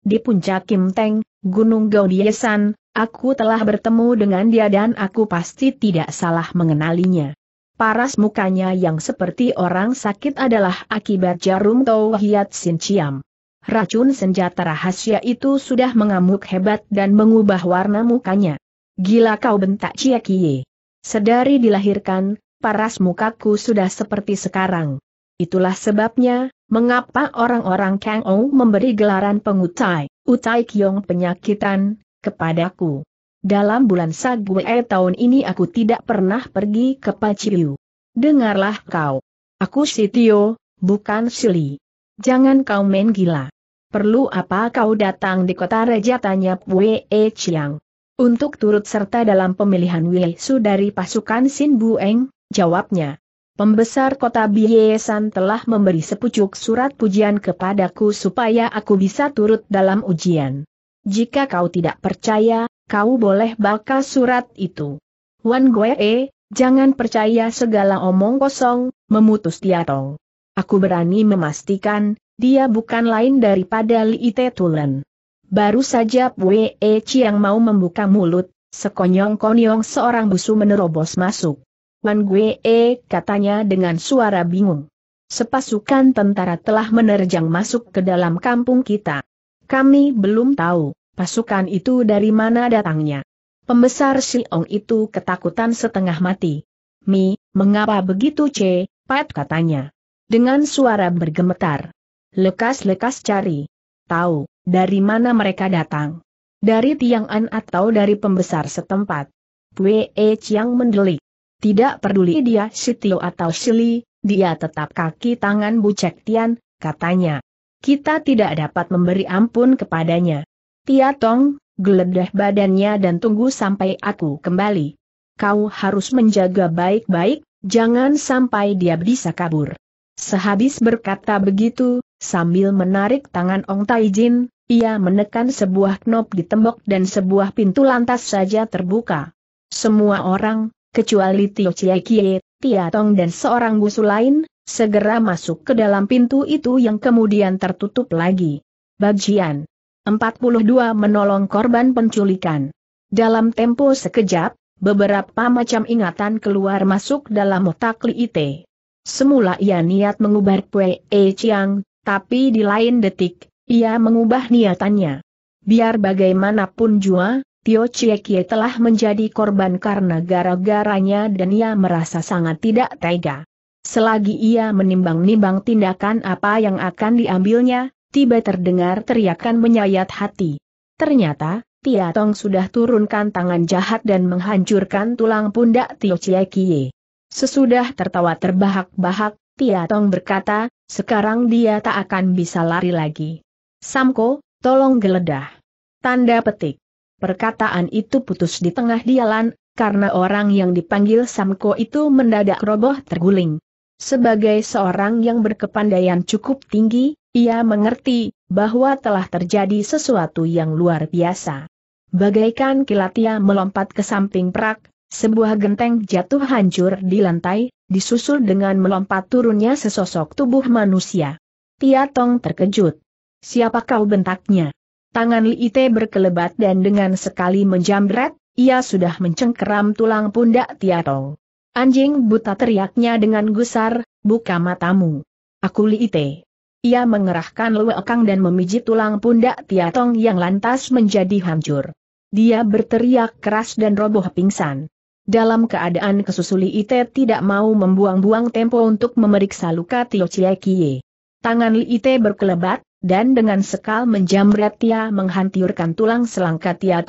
Di puncak Kim Teng, Gunung Gaudiesan, aku telah bertemu dengan dia dan aku pasti tidak salah mengenalinya. Paras mukanya yang seperti orang sakit adalah akibat jarum Tauhiat Sin Racun senjata rahasia itu sudah mengamuk hebat dan mengubah warna mukanya. Gila kau bentak Chia Kie. Sedari dilahirkan, paras mukaku sudah seperti sekarang. Itulah sebabnya, mengapa orang-orang Kang Ong memberi gelaran pengutai. Utai Kiong penyakitan, kepadaku. Dalam bulan Sagwe tahun ini aku tidak pernah pergi ke Paciu. Dengarlah kau. Aku Sitio, bukan Sili. Jangan kau main gila. Perlu apa kau datang di kota Raja tanya Pue E Chiang. Untuk turut serta dalam pemilihan Wei Su dari pasukan Sin Bueng, jawabnya. Pembesar kota Biesan telah memberi sepucuk surat pujian kepadaku supaya aku bisa turut dalam ujian. Jika kau tidak percaya, kau boleh bakal surat itu. Wan Goe, eh, jangan percaya segala omong kosong, memutus Tiatong. Aku berani memastikan, dia bukan lain daripada Li Ite Tulen. Baru saja Pue e Chiang mau membuka mulut, sekonyong-konyong seorang busu menerobos masuk. Man Gue, e katanya dengan suara bingung. Sepasukan tentara telah menerjang masuk ke dalam kampung kita. Kami belum tahu, pasukan itu dari mana datangnya. Pembesar Siong itu ketakutan setengah mati. Mi, mengapa begitu C, Pat katanya. Dengan suara bergemetar. Lekas-lekas cari. Tahu, dari mana mereka datang. Dari Tiang'an atau dari pembesar setempat. Pue e Chiang mendelik. Tidak peduli dia Sitio atau Sili, dia tetap kaki tangan Cek Tian, katanya. Kita tidak dapat memberi ampun kepadanya. Tia Tong, geledah badannya dan tunggu sampai aku kembali. Kau harus menjaga baik-baik, jangan sampai dia bisa kabur. Sehabis berkata begitu, sambil menarik tangan Ong Taijin, ia menekan sebuah knop di tembok dan sebuah pintu lantas saja terbuka. Semua orang, kecuali Tio Tia Tong dan seorang busu lain, segera masuk ke dalam pintu itu yang kemudian tertutup lagi. Bagian 42 menolong korban penculikan. Dalam tempo sekejap, beberapa macam ingatan keluar masuk dalam otak Li Ite. Semula ia niat mengubah Pue E Chiang, tapi di lain detik, ia mengubah niatannya. Biar bagaimanapun jua, Tio Chiekie telah menjadi korban karena gara-garanya dan ia merasa sangat tidak tega. Selagi ia menimbang-nimbang tindakan apa yang akan diambilnya, tiba terdengar teriakan menyayat hati. Ternyata, Tia Tong sudah turunkan tangan jahat dan menghancurkan tulang pundak Tio Chiekie. Sesudah tertawa terbahak-bahak, Tia Tong berkata, sekarang dia tak akan bisa lari lagi. Samko, tolong geledah. Tanda petik. Perkataan itu putus di tengah dialan, karena orang yang dipanggil Samko itu mendadak roboh terguling. Sebagai seorang yang berkepandaian cukup tinggi, ia mengerti bahwa telah terjadi sesuatu yang luar biasa. Bagaikan kilat ia melompat ke samping prak, sebuah genteng jatuh hancur di lantai, disusul dengan melompat turunnya sesosok tubuh manusia. Tia Tong terkejut. Siapa kau bentaknya? Tangan Li Ite berkelebat dan dengan sekali menjamret, ia sudah mencengkeram tulang pundak Tiatong. Anjing buta teriaknya dengan gusar, buka matamu. Aku Li Ite. Ia mengerahkan lewekang dan memijit tulang pundak Tiatong yang lantas menjadi hancur. Dia berteriak keras dan roboh pingsan. Dalam keadaan kesusuli Ite tidak mau membuang-buang tempo untuk memeriksa luka Tio Chie Kie. Tangan Li Ite berkelebat, dan dengan sekal menjamret ia menghanturkan tulang selangka Tia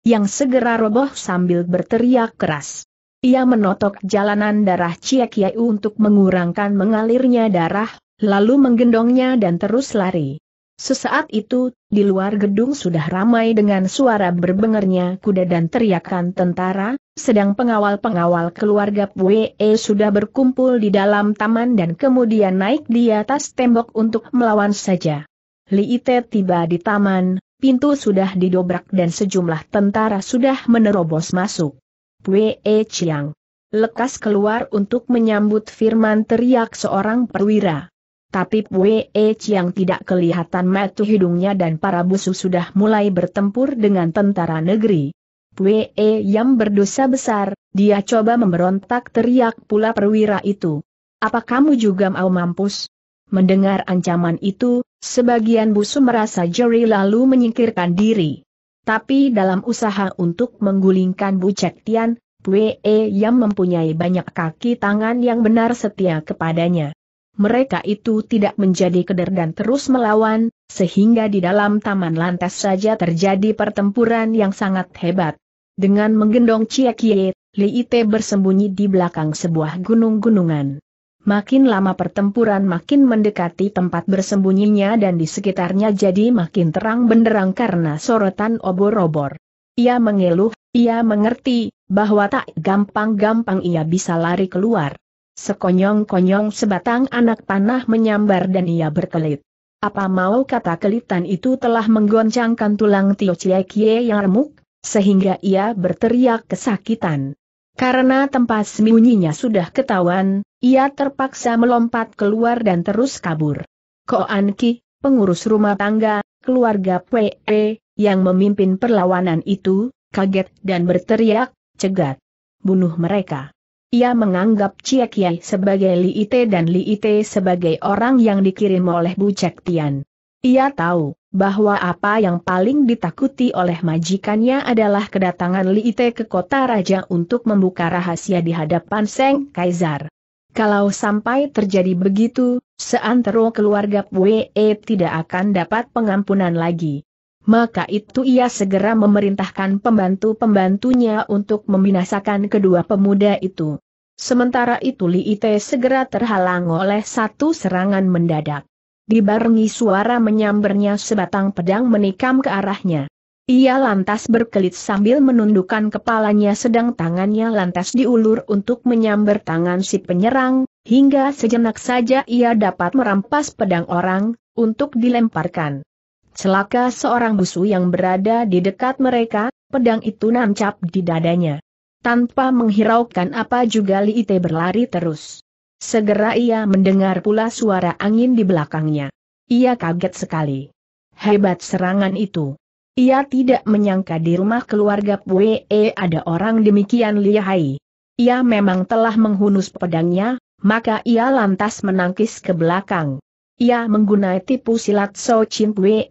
yang segera roboh sambil berteriak keras. Ia menotok jalanan darah Cie Kiai untuk mengurangkan mengalirnya darah, lalu menggendongnya dan terus lari. Sesaat itu, di luar gedung sudah ramai dengan suara berbengernya kuda dan teriakan tentara, sedang pengawal-pengawal keluarga Pue e sudah berkumpul di dalam taman dan kemudian naik di atas tembok untuk melawan saja. Li Ite tiba di taman, pintu sudah didobrak dan sejumlah tentara sudah menerobos masuk. Pue e Chiang. Lekas keluar untuk menyambut firman teriak seorang perwira. Tapi Pue e Chiang tidak kelihatan metu hidungnya dan para busu sudah mulai bertempur dengan tentara negeri. Pue e yang berdosa besar, dia coba memberontak teriak pula perwira itu. Apa kamu juga mau mampus? Mendengar ancaman itu, Sebagian busu merasa jeri lalu menyingkirkan diri. Tapi dalam usaha untuk menggulingkan Bu Cek Tian, Pue yang mempunyai banyak kaki tangan yang benar setia kepadanya. Mereka itu tidak menjadi keder dan terus melawan, sehingga di dalam taman lantas saja terjadi pertempuran yang sangat hebat. Dengan menggendong Cie Kie, Li Ite bersembunyi di belakang sebuah gunung-gunungan. Makin lama pertempuran makin mendekati tempat bersembunyinya dan di sekitarnya jadi makin terang benderang karena sorotan obor-obor. Ia mengeluh, ia mengerti, bahwa tak gampang-gampang ia bisa lari keluar. Sekonyong-konyong sebatang anak panah menyambar dan ia berkelit. Apa mau kata kelitan itu telah menggoncangkan tulang Tio kie yang remuk, sehingga ia berteriak kesakitan. Karena tempat sembunyinya sudah ketahuan, ia terpaksa melompat keluar dan terus kabur. Koan Ki, pengurus rumah tangga, keluarga PE, yang memimpin perlawanan itu, kaget dan berteriak, cegat. Bunuh mereka. Ia menganggap Chia Kiai sebagai Li Ite dan Li Ite sebagai orang yang dikirim oleh Bu Cek Tian. Ia tahu, bahwa apa yang paling ditakuti oleh majikannya adalah kedatangan Li Ite ke kota raja untuk membuka rahasia di hadapan Seng Kaisar. Kalau sampai terjadi begitu, seantero keluarga Pue tidak akan dapat pengampunan lagi. Maka itu ia segera memerintahkan pembantu-pembantunya untuk membinasakan kedua pemuda itu. Sementara itu Li Ite segera terhalang oleh satu serangan mendadak dibarengi suara menyambernya sebatang pedang menikam ke arahnya. Ia lantas berkelit sambil menundukkan kepalanya sedang tangannya lantas diulur untuk menyamber tangan si penyerang, hingga sejenak saja ia dapat merampas pedang orang, untuk dilemparkan. Celaka seorang busu yang berada di dekat mereka, pedang itu nancap di dadanya. Tanpa menghiraukan apa juga Li Ite berlari terus. Segera ia mendengar pula suara angin di belakangnya. Ia kaget sekali. Hebat serangan itu. Ia tidak menyangka di rumah keluarga Pue ada orang demikian lihai. Ia memang telah menghunus pedangnya, maka ia lantas menangkis ke belakang. Ia menggunai tipu silat So Chin Pue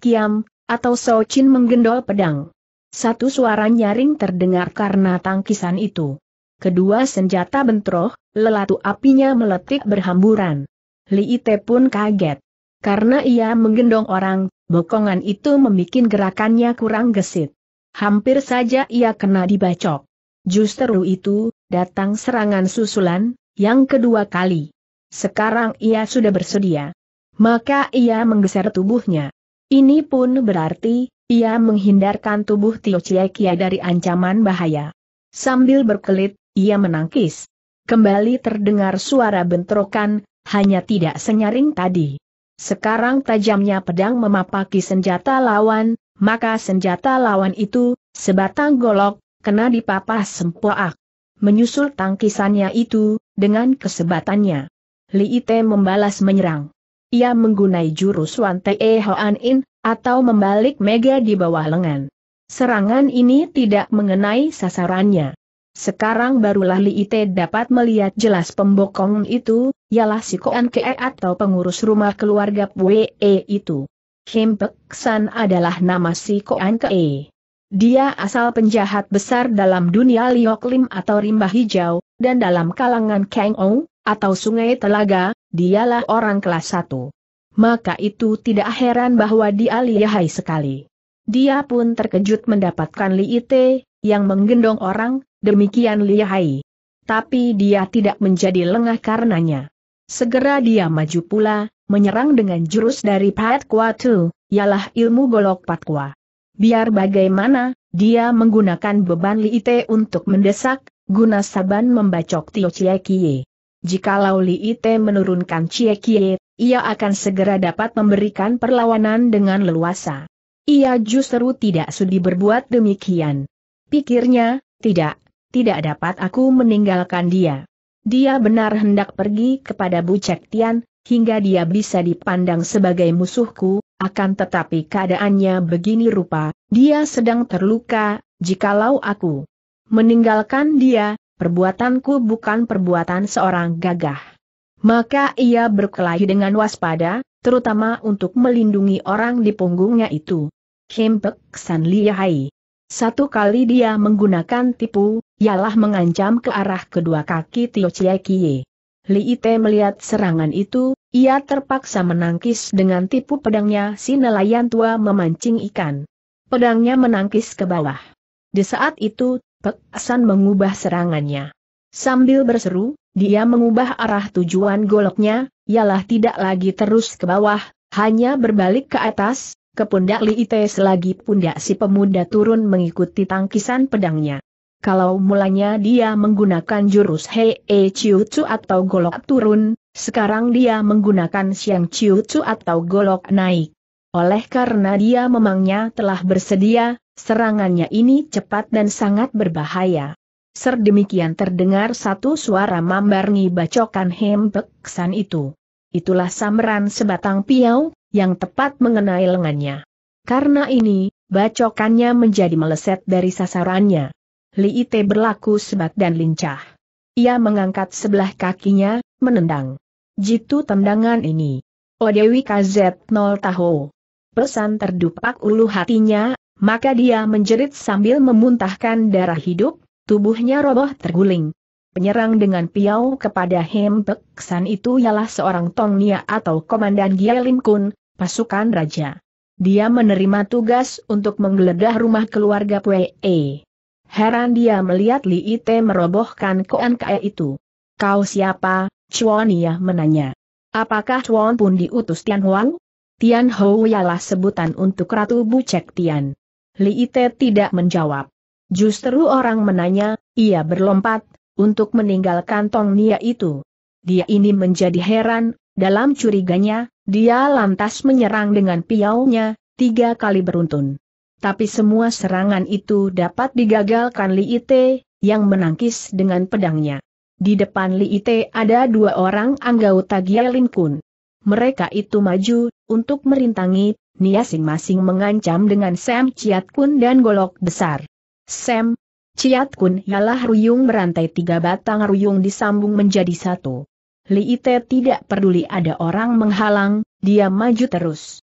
Kiam, atau So Chin menggendol pedang. Satu suara nyaring terdengar karena tangkisan itu kedua senjata bentroh, lelatu apinya meletik berhamburan. Li Ite pun kaget. Karena ia menggendong orang, bokongan itu membuat gerakannya kurang gesit. Hampir saja ia kena dibacok. Justru itu, datang serangan susulan, yang kedua kali. Sekarang ia sudah bersedia. Maka ia menggeser tubuhnya. Ini pun berarti, ia menghindarkan tubuh Tio Chiekia Kia dari ancaman bahaya. Sambil berkelit, ia menangkis. Kembali terdengar suara bentrokan, hanya tidak senyaring tadi. Sekarang tajamnya pedang memapaki senjata lawan, maka senjata lawan itu, sebatang golok, kena dipapah sempoak. Menyusul tangkisannya itu, dengan kesebatannya. Li Ite membalas menyerang. Ia menggunai jurus Wan Te e Hoan In, atau membalik mega di bawah lengan. Serangan ini tidak mengenai sasarannya. Sekarang barulah Li Ite dapat melihat jelas pembokong itu, ialah si Koan Kee atau pengurus rumah keluarga Pwee e itu. Kim Pek San adalah nama si Koan Kee. Dia asal penjahat besar dalam dunia Liok Lim atau rimba hijau, dan dalam kalangan Kang Ou, atau sungai telaga, dialah orang kelas satu. Maka itu tidak heran bahwa dia lihai sekali. Dia pun terkejut mendapatkan Li Ite, yang menggendong orang, demikian lihai. Tapi dia tidak menjadi lengah karenanya. Segera dia maju pula, menyerang dengan jurus dari Pat tu, ialah ilmu golok patwa. Biar bagaimana, dia menggunakan beban Li Ite untuk mendesak, guna saban membacok Tio Chie Kie. Jikalau Li Ite menurunkan Chie Kie, ia akan segera dapat memberikan perlawanan dengan leluasa. Ia justru tidak sudi berbuat demikian. Pikirnya, tidak, tidak dapat aku meninggalkan dia. Dia benar hendak pergi kepada Bu Cek Tian, hingga dia bisa dipandang sebagai musuhku, akan tetapi keadaannya begini rupa, dia sedang terluka, jikalau aku meninggalkan dia, perbuatanku bukan perbuatan seorang gagah. Maka ia berkelahi dengan waspada, terutama untuk melindungi orang di punggungnya itu. Kempek San Liahai satu kali dia menggunakan tipu, ialah mengancam ke arah kedua kaki Tio Chie Kie. Li Ite melihat serangan itu, ia terpaksa menangkis dengan tipu pedangnya si nelayan tua memancing ikan. Pedangnya menangkis ke bawah. Di saat itu, Pek San mengubah serangannya. Sambil berseru, dia mengubah arah tujuan goloknya, ialah tidak lagi terus ke bawah, hanya berbalik ke atas, ke pundak Li Ite selagi pundak si pemuda turun mengikuti tangkisan pedangnya. Kalau mulanya dia menggunakan jurus Hei e Chiu Chu atau golok turun, sekarang dia menggunakan Siang Chiu Chu atau golok naik. Oleh karena dia memangnya telah bersedia, serangannya ini cepat dan sangat berbahaya. Serdemikian terdengar satu suara mambarni bacokan hempeksan itu. Itulah samran sebatang piau, yang tepat mengenai lengannya. Karena ini, bacokannya menjadi meleset dari sasarannya. Li Ite berlaku sebat dan lincah. Ia mengangkat sebelah kakinya, menendang. Jitu tendangan ini. O Dewi KZ 0 Taho. Pesan terdupak ulu hatinya, maka dia menjerit sambil memuntahkan darah hidup, tubuhnya roboh terguling. Penyerang dengan piau kepada Hem itu ialah seorang Tong Tongnia atau Komandan Gielin Kun, pasukan raja. Dia menerima tugas untuk menggeledah rumah keluarga Pue. E. Heran dia melihat Li Ite merobohkan Koan Kae itu. Kau siapa? Chuan Nia menanya. Apakah Chuan pun diutus Tian Huang? Tian Hou ialah sebutan untuk Ratu Bucek Tian. Li Ite tidak menjawab. Justru orang menanya, ia berlompat, untuk meninggalkan Tong Nia itu. Dia ini menjadi heran, dalam curiganya, dia lantas menyerang dengan piaunya, tiga kali beruntun. Tapi semua serangan itu dapat digagalkan Li Ite, yang menangkis dengan pedangnya. Di depan Li Ite ada dua orang anggota Gielin Kun. Mereka itu maju, untuk merintangi, Nia masing-masing mengancam dengan Sam Ciat Kun dan golok besar. Sam, Ciat Kun ialah ruyung berantai tiga batang ruyung disambung menjadi satu. Li Ite tidak peduli ada orang menghalang, dia maju terus.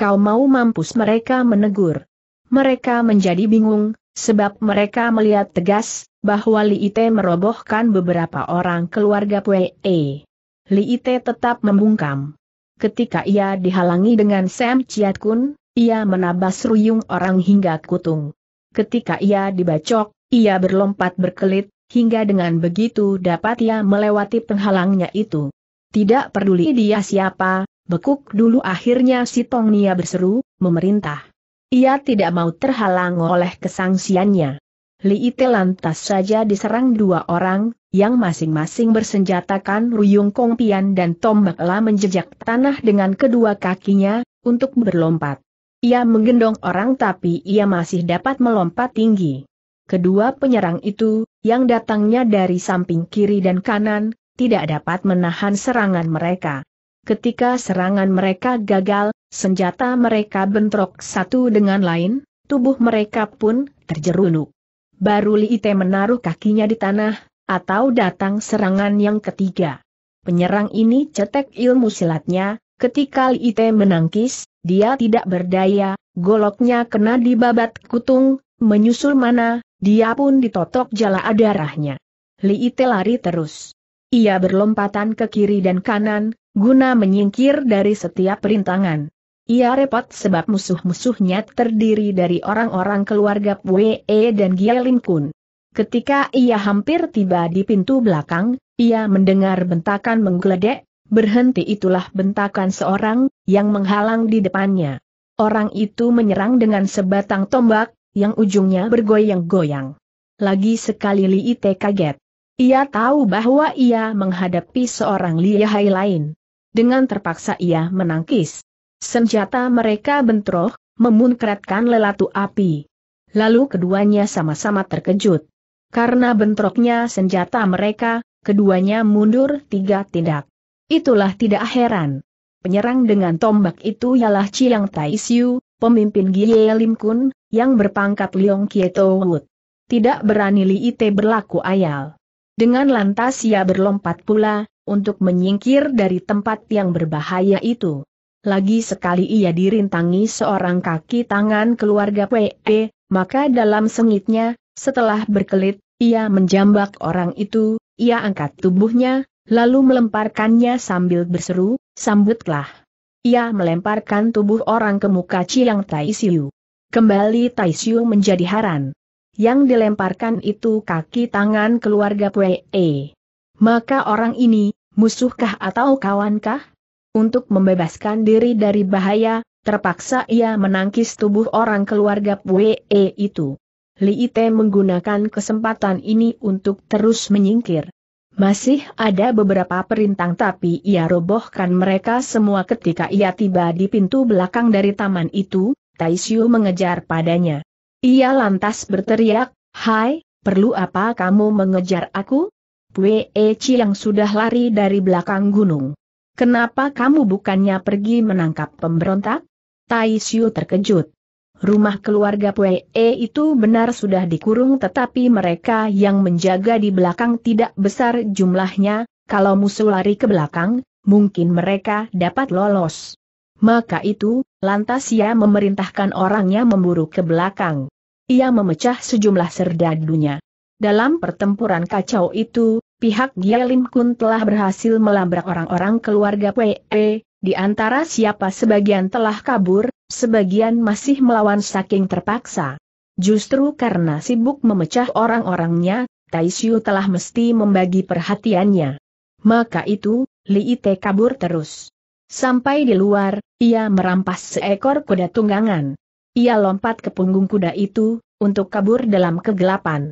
Kau mau mampus mereka menegur. Mereka menjadi bingung, sebab mereka melihat tegas, bahwa Li Ite merobohkan beberapa orang keluarga Pue. E. Li Ite tetap membungkam. Ketika ia dihalangi dengan Sam Ciat Kun, ia menabas ruyung orang hingga kutung. Ketika ia dibacok, ia berlompat berkelit, hingga dengan begitu dapat ia melewati penghalangnya itu. Tidak peduli dia siapa, bekuk dulu akhirnya si Tong Nia berseru, memerintah. Ia tidak mau terhalang oleh kesangsiannya. Li Ite lantas saja diserang dua orang, yang masing-masing bersenjatakan ruyung pian dan tombak la menjejak tanah dengan kedua kakinya, untuk berlompat. Ia menggendong orang tapi ia masih dapat melompat tinggi. Kedua penyerang itu, yang datangnya dari samping kiri dan kanan, tidak dapat menahan serangan mereka. Ketika serangan mereka gagal, senjata mereka bentrok satu dengan lain, tubuh mereka pun terjerunuk. Baru Li Ite menaruh kakinya di tanah, atau datang serangan yang ketiga. Penyerang ini cetek ilmu silatnya, ketika Li Ite menangkis, dia tidak berdaya, goloknya kena di babat kutung, menyusul mana, dia pun ditotok jala darahnya. Li Ite lari terus. Ia berlompatan ke kiri dan kanan, guna menyingkir dari setiap perintangan. Ia repot sebab musuh-musuhnya terdiri dari orang-orang keluarga Pue dan Gialim Kun. Ketika ia hampir tiba di pintu belakang, ia mendengar bentakan menggeledek, berhenti itulah bentakan seorang, yang menghalang di depannya. Orang itu menyerang dengan sebatang tombak, yang ujungnya bergoyang-goyang. Lagi sekali Li Ite kaget. Ia tahu bahwa ia menghadapi seorang lihai lain. Dengan terpaksa ia menangkis. Senjata mereka bentroh, memunkratkan lelatu api. Lalu keduanya sama-sama terkejut. Karena bentroknya senjata mereka, keduanya mundur tiga tindak. Itulah tidak heran. Penyerang dengan tombak itu ialah Chiang Taisiu, pemimpin Gie Lim Kun, yang berpangkat Leong Kieto Wut. Tidak berani Li Ite berlaku ayal. Dengan lantas ia berlompat pula, untuk menyingkir dari tempat yang berbahaya itu. Lagi sekali ia dirintangi seorang kaki tangan keluarga PE, maka dalam sengitnya, setelah berkelit, ia menjambak orang itu, ia angkat tubuhnya, lalu melemparkannya sambil berseru, sambutlah. Ia melemparkan tubuh orang ke muka Chiang Tai Siu. Kembali Tai Siu menjadi haran. Yang dilemparkan itu kaki tangan keluarga Pue. Maka orang ini, musuhkah atau kawankah? Untuk membebaskan diri dari bahaya, terpaksa ia menangkis tubuh orang keluarga Pue itu. Li Ite menggunakan kesempatan ini untuk terus menyingkir. Masih ada beberapa perintang tapi ia robohkan mereka semua ketika ia tiba di pintu belakang dari taman itu, Taishu mengejar padanya. Ia lantas berteriak, Hai, perlu apa kamu mengejar aku? Pue Eci yang sudah lari dari belakang gunung. Kenapa kamu bukannya pergi menangkap pemberontak? Taishu terkejut. Rumah keluarga Pue e itu benar sudah dikurung tetapi mereka yang menjaga di belakang tidak besar jumlahnya, kalau musuh lari ke belakang, mungkin mereka dapat lolos. Maka itu, lantas ia memerintahkan orangnya memburu ke belakang. Ia memecah sejumlah serdadunya. Dalam pertempuran kacau itu, pihak Gialim Kun telah berhasil melabrak orang-orang keluarga Pue, e. di antara siapa sebagian telah kabur, sebagian masih melawan saking terpaksa. Justru karena sibuk memecah orang-orangnya, Taishu telah mesti membagi perhatiannya. Maka itu, Li Ite kabur terus. Sampai di luar, ia merampas seekor kuda tunggangan. Ia lompat ke punggung kuda itu, untuk kabur dalam kegelapan.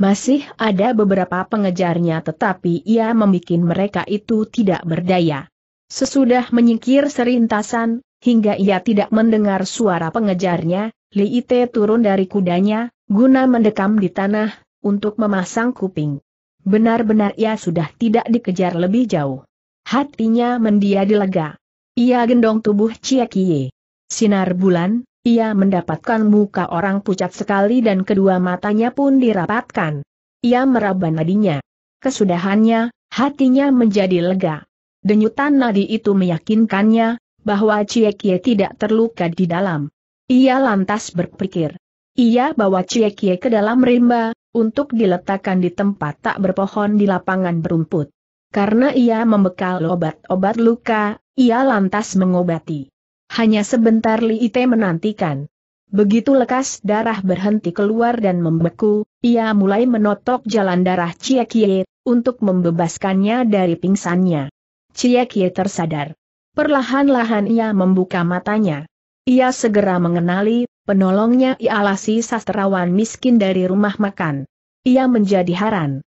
Masih ada beberapa pengejarnya tetapi ia membuat mereka itu tidak berdaya. Sesudah menyingkir serintasan, Hingga ia tidak mendengar suara pengejarnya, Li Ite turun dari kudanya, guna mendekam di tanah, untuk memasang kuping. Benar-benar ia sudah tidak dikejar lebih jauh. Hatinya mendiadi lega. Ia gendong tubuh Chia Kie. Sinar bulan, ia mendapatkan muka orang pucat sekali dan kedua matanya pun dirapatkan. Ia meraba nadinya. Kesudahannya, hatinya menjadi lega. Denyutan nadi itu meyakinkannya, bahwa Ciekie tidak terluka di dalam. Ia lantas berpikir. Ia bawa Ciekie ke dalam rimba, untuk diletakkan di tempat tak berpohon di lapangan berumput. Karena ia membekal obat-obat luka, ia lantas mengobati. Hanya sebentar Li Ite menantikan. Begitu lekas darah berhenti keluar dan membeku, ia mulai menotok jalan darah Ciekie untuk membebaskannya dari pingsannya. Ciekie tersadar. Perlahan-lahan ia membuka matanya. Ia segera mengenali, penolongnya ialah si sastrawan miskin dari rumah makan. Ia menjadi haran.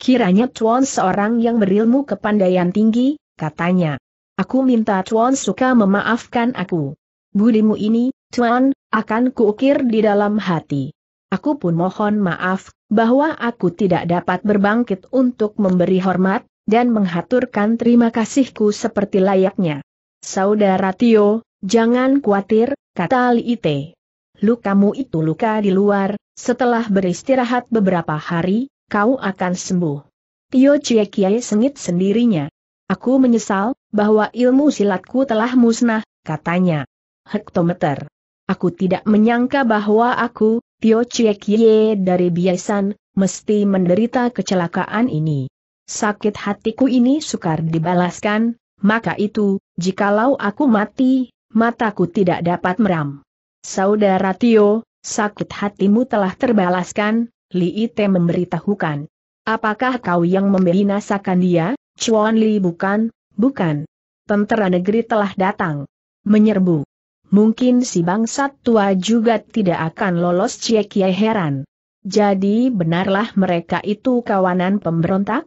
Kiranya Tuan seorang yang berilmu kepandaian tinggi, katanya. Aku minta Tuan suka memaafkan aku. Budimu ini, Tuan, akan kuukir di dalam hati. Aku pun mohon maaf, bahwa aku tidak dapat berbangkit untuk memberi hormat, dan menghaturkan terima kasihku seperti layaknya. Saudara Tio, jangan khawatir, kata Ali Ite. Lukamu itu luka di luar, setelah beristirahat beberapa hari, kau akan sembuh. Tio Cie sengit sendirinya. Aku menyesal, bahwa ilmu silatku telah musnah, katanya. Hektometer. Aku tidak menyangka bahwa aku, Tio Cie dari Biasan, mesti menderita kecelakaan ini. Sakit hatiku ini sukar dibalaskan, maka itu, jikalau aku mati, mataku tidak dapat meram. Saudara Tio, sakit hatimu telah terbalaskan, Li Ite memberitahukan. Apakah kau yang membinasakan dia, Chuan Li bukan, bukan. Tentera negeri telah datang. Menyerbu. Mungkin si bangsat tua juga tidak akan lolos Cie Kie heran. Jadi benarlah mereka itu kawanan pemberontak?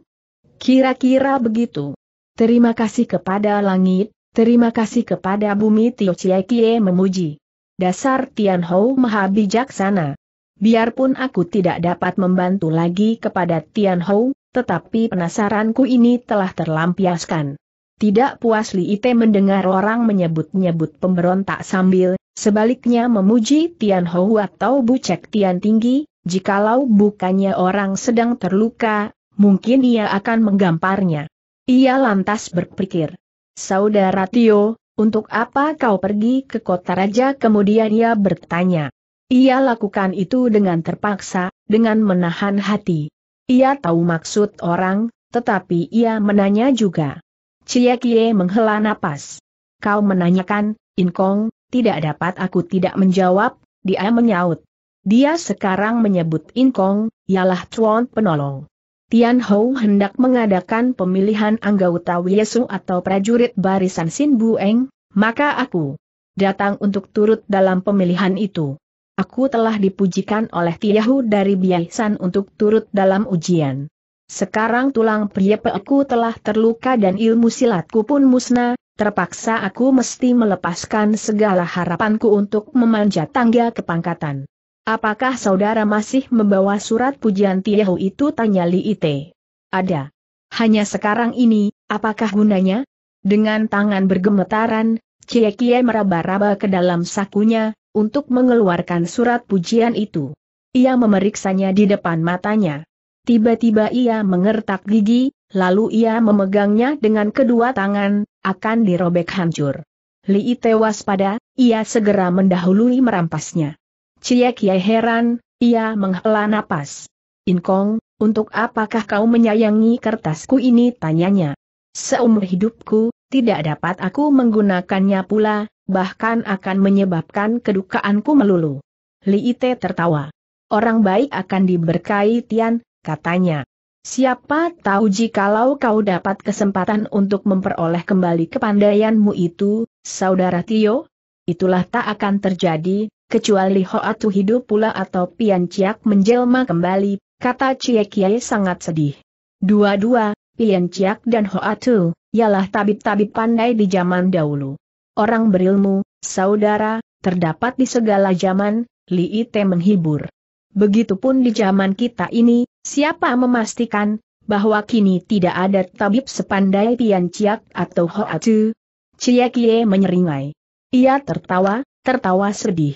Kira-kira begitu. Terima kasih kepada langit, terima kasih kepada bumi Tio Chie Kie memuji. Dasar Tian Hou maha bijaksana. Biarpun aku tidak dapat membantu lagi kepada Tian Hou, tetapi penasaranku ini telah terlampiaskan. Tidak puas Li Ite mendengar orang menyebut-nyebut pemberontak sambil, sebaliknya memuji Tian Hou atau Bucek Tian Tinggi, jikalau bukannya orang sedang terluka, mungkin ia akan menggamparnya. Ia lantas berpikir, Saudara Tio, untuk apa kau pergi ke kota raja kemudian ia bertanya. Ia lakukan itu dengan terpaksa, dengan menahan hati. Ia tahu maksud orang, tetapi ia menanya juga. Cie Kie menghela napas. Kau menanyakan, Inkong, tidak dapat aku tidak menjawab, dia menyaut. Dia sekarang menyebut Inkong, ialah Chuan penolong. Tian Hou hendak mengadakan pemilihan anggota Wiesu atau prajurit barisan Sin Bueng, maka aku datang untuk turut dalam pemilihan itu. Aku telah dipujikan oleh Tiahu dari Biaisan untuk turut dalam ujian. Sekarang tulang pria peku telah terluka dan ilmu silatku pun musnah, terpaksa aku mesti melepaskan segala harapanku untuk memanjat tangga kepangkatan. Apakah saudara masih membawa surat pujian Tiahu itu tanya Li Ite. Ada. Hanya sekarang ini, apakah gunanya? Dengan tangan bergemetaran, Cie Kie meraba-raba ke dalam sakunya, untuk mengeluarkan surat pujian itu. Ia memeriksanya di depan matanya. Tiba-tiba ia mengertak gigi, lalu ia memegangnya dengan kedua tangan, akan dirobek hancur. Li Ite waspada, ia segera mendahului merampasnya. Cie Kiai heran, ia menghela napas. Inkong, untuk apakah kau menyayangi kertasku ini tanyanya. Seumur hidupku, tidak dapat aku menggunakannya pula, bahkan akan menyebabkan kedukaanku melulu. Li Ite tertawa. Orang baik akan diberkahi Tian, katanya. Siapa tahu jikalau kau dapat kesempatan untuk memperoleh kembali kepandaianmu itu, saudara Tio? Itulah tak akan terjadi, kecuali Hoatu hidup pula atau Pian Ciak menjelma kembali, kata Cie Kiai sangat sedih. Dua-dua, Pian Ciak dan Hoatu, ialah tabib-tabib pandai di zaman dahulu. Orang berilmu, saudara, terdapat di segala zaman, Li Ite menghibur. Begitupun di zaman kita ini, siapa memastikan, bahwa kini tidak ada tabib sepandai Pian Ciak atau Hoatu? Cie Kie menyeringai. Ia tertawa, tertawa sedih.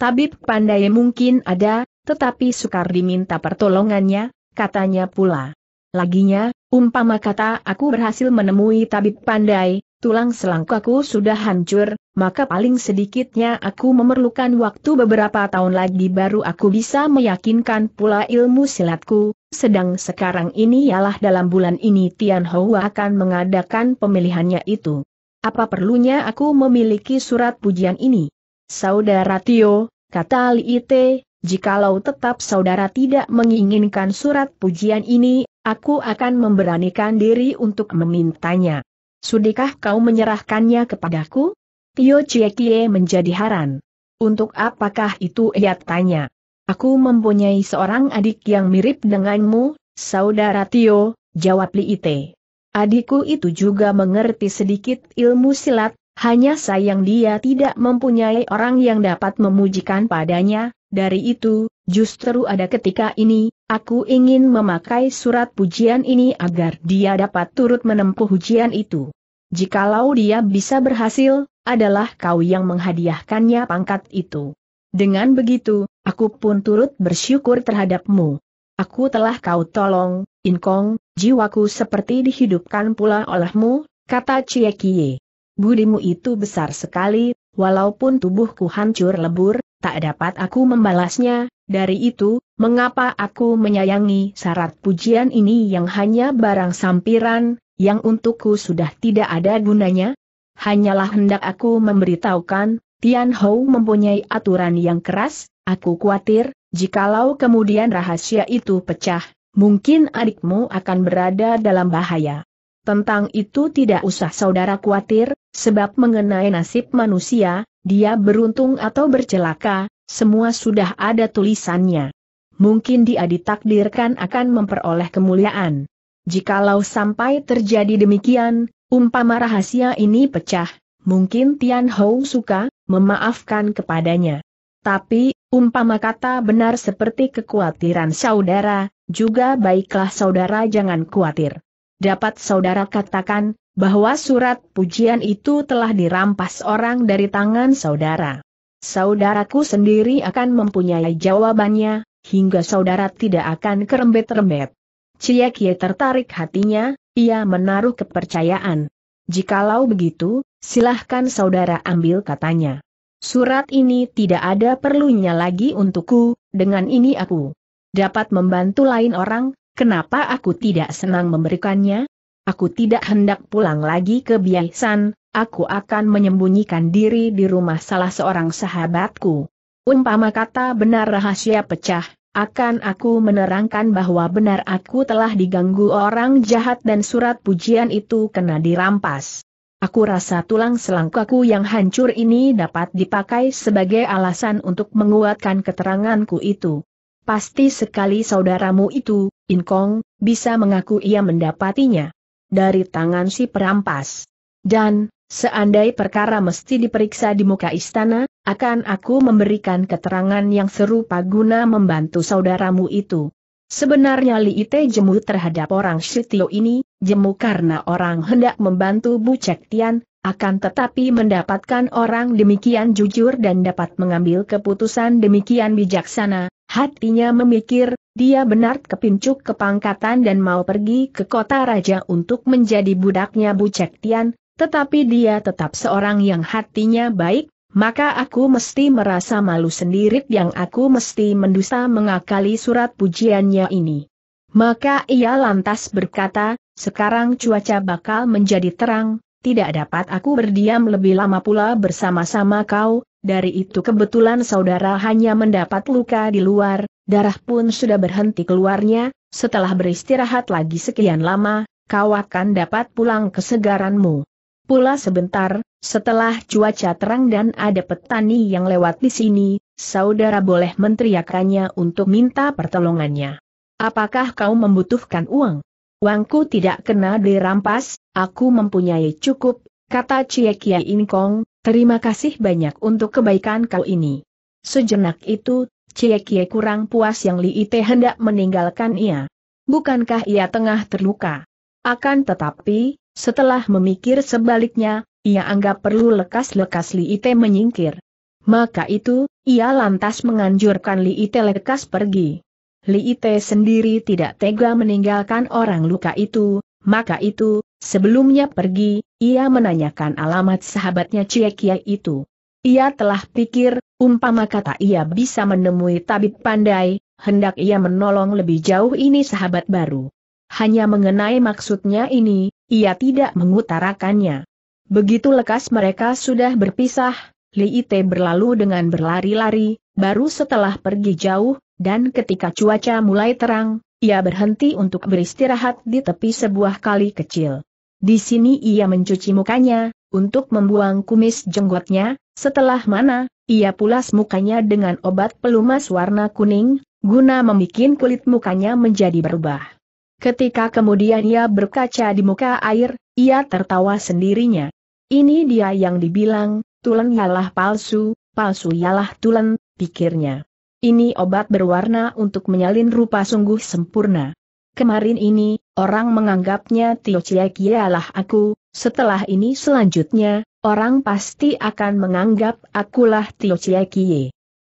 Tabib pandai mungkin ada, tetapi sukar diminta pertolongannya, katanya pula. Laginya, umpama kata aku berhasil menemui tabib pandai, tulang selangkaku sudah hancur, maka paling sedikitnya aku memerlukan waktu beberapa tahun lagi baru aku bisa meyakinkan pula ilmu silatku, sedang sekarang ini ialah dalam bulan ini Tian Hou akan mengadakan pemilihannya itu. Apa perlunya aku memiliki surat pujian ini? Saudara Tio, kata Liite, jikalau tetap saudara tidak menginginkan surat pujian ini, aku akan memberanikan diri untuk memintanya. Sudikah kau menyerahkannya kepadaku? Tio Ciekie menjadi haran. Untuk apakah itu ia tanya. Aku mempunyai seorang adik yang mirip denganmu, saudara Tio, jawab Liite. Adikku itu juga mengerti sedikit ilmu silat, hanya sayang dia tidak mempunyai orang yang dapat memujikan padanya, dari itu, justru ada ketika ini, aku ingin memakai surat pujian ini agar dia dapat turut menempuh ujian itu. Jikalau dia bisa berhasil, adalah kau yang menghadiahkannya pangkat itu. Dengan begitu, aku pun turut bersyukur terhadapmu. Aku telah kau tolong, Inkong, jiwaku seperti dihidupkan pula olehmu, kata Cie Kie budimu itu besar sekali, walaupun tubuhku hancur lebur, tak dapat aku membalasnya, dari itu, mengapa aku menyayangi syarat pujian ini yang hanya barang sampiran, yang untukku sudah tidak ada gunanya? Hanyalah hendak aku memberitahukan, Tian Hou mempunyai aturan yang keras, aku khawatir, jikalau kemudian rahasia itu pecah, mungkin adikmu akan berada dalam bahaya. Tentang itu tidak usah saudara khawatir, sebab mengenai nasib manusia, dia beruntung atau bercelaka, semua sudah ada tulisannya. Mungkin dia ditakdirkan akan memperoleh kemuliaan. Jikalau sampai terjadi demikian, umpama rahasia ini pecah, mungkin Tian Hou suka, memaafkan kepadanya. Tapi, umpama kata benar seperti kekhawatiran saudara, juga baiklah saudara jangan khawatir dapat saudara katakan, bahwa surat pujian itu telah dirampas orang dari tangan saudara. Saudaraku sendiri akan mempunyai jawabannya, hingga saudara tidak akan kerembet-rembet. Cie Kie tertarik hatinya, ia menaruh kepercayaan. Jikalau begitu, silahkan saudara ambil katanya. Surat ini tidak ada perlunya lagi untukku, dengan ini aku dapat membantu lain orang, Kenapa aku tidak senang memberikannya? Aku tidak hendak pulang lagi ke Biaisan, aku akan menyembunyikan diri di rumah salah seorang sahabatku. Umpama kata benar rahasia pecah, akan aku menerangkan bahwa benar aku telah diganggu orang jahat dan surat pujian itu kena dirampas. Aku rasa tulang selangkaku yang hancur ini dapat dipakai sebagai alasan untuk menguatkan keteranganku itu. Pasti sekali saudaramu itu, Inkong, bisa mengaku ia mendapatinya dari tangan si perampas. Dan, seandai perkara mesti diperiksa di muka istana, akan aku memberikan keterangan yang serupa guna membantu saudaramu itu. Sebenarnya Li Ite jemu terhadap orang Shitio ini, jemu karena orang hendak membantu Bu Cek Tian, akan tetapi mendapatkan orang demikian jujur dan dapat mengambil keputusan demikian bijaksana, Hatinya memikir, dia benar kepincuk kepangkatan dan mau pergi ke kota raja untuk menjadi budaknya Bu Cek Tian, tetapi dia tetap seorang yang hatinya baik, maka aku mesti merasa malu sendiri yang aku mesti mendusta mengakali surat pujiannya ini. Maka ia lantas berkata, sekarang cuaca bakal menjadi terang, tidak dapat aku berdiam lebih lama pula bersama-sama kau, dari itu kebetulan saudara hanya mendapat luka di luar, darah pun sudah berhenti keluarnya, setelah beristirahat lagi sekian lama, kau akan dapat pulang kesegaranmu. Pula sebentar, setelah cuaca terang dan ada petani yang lewat di sini, saudara boleh menteriakannya untuk minta pertolongannya. Apakah kau membutuhkan uang? Uangku tidak kena dirampas, aku mempunyai cukup, kata Cie Kia Inkong, Terima kasih banyak untuk kebaikan kau ini. Sejenak itu, Cie Kie kurang puas yang Li Ite hendak meninggalkan ia. Bukankah ia tengah terluka? Akan tetapi, setelah memikir sebaliknya, ia anggap perlu lekas-lekas Li Ite menyingkir. Maka itu, ia lantas menganjurkan Li Ite lekas pergi. Li Ite sendiri tidak tega meninggalkan orang luka itu, maka itu, Sebelumnya pergi, ia menanyakan alamat sahabatnya Ciekia itu. Ia telah pikir, umpama kata ia bisa menemui tabib pandai, hendak ia menolong lebih jauh ini sahabat baru. Hanya mengenai maksudnya ini, ia tidak mengutarakannya. Begitu lekas mereka sudah berpisah, Li Ite berlalu dengan berlari-lari, baru setelah pergi jauh, dan ketika cuaca mulai terang, ia berhenti untuk beristirahat di tepi sebuah kali kecil. Di sini ia mencuci mukanya, untuk membuang kumis jenggotnya, setelah mana, ia pulas mukanya dengan obat pelumas warna kuning, guna membuat kulit mukanya menjadi berubah. Ketika kemudian ia berkaca di muka air, ia tertawa sendirinya. Ini dia yang dibilang, tulen ialah palsu, palsu ialah tulen, pikirnya. Ini obat berwarna untuk menyalin rupa sungguh sempurna. Kemarin ini, orang menganggapnya Tio ialah aku, setelah ini selanjutnya, orang pasti akan menganggap akulah Tio Ciekie.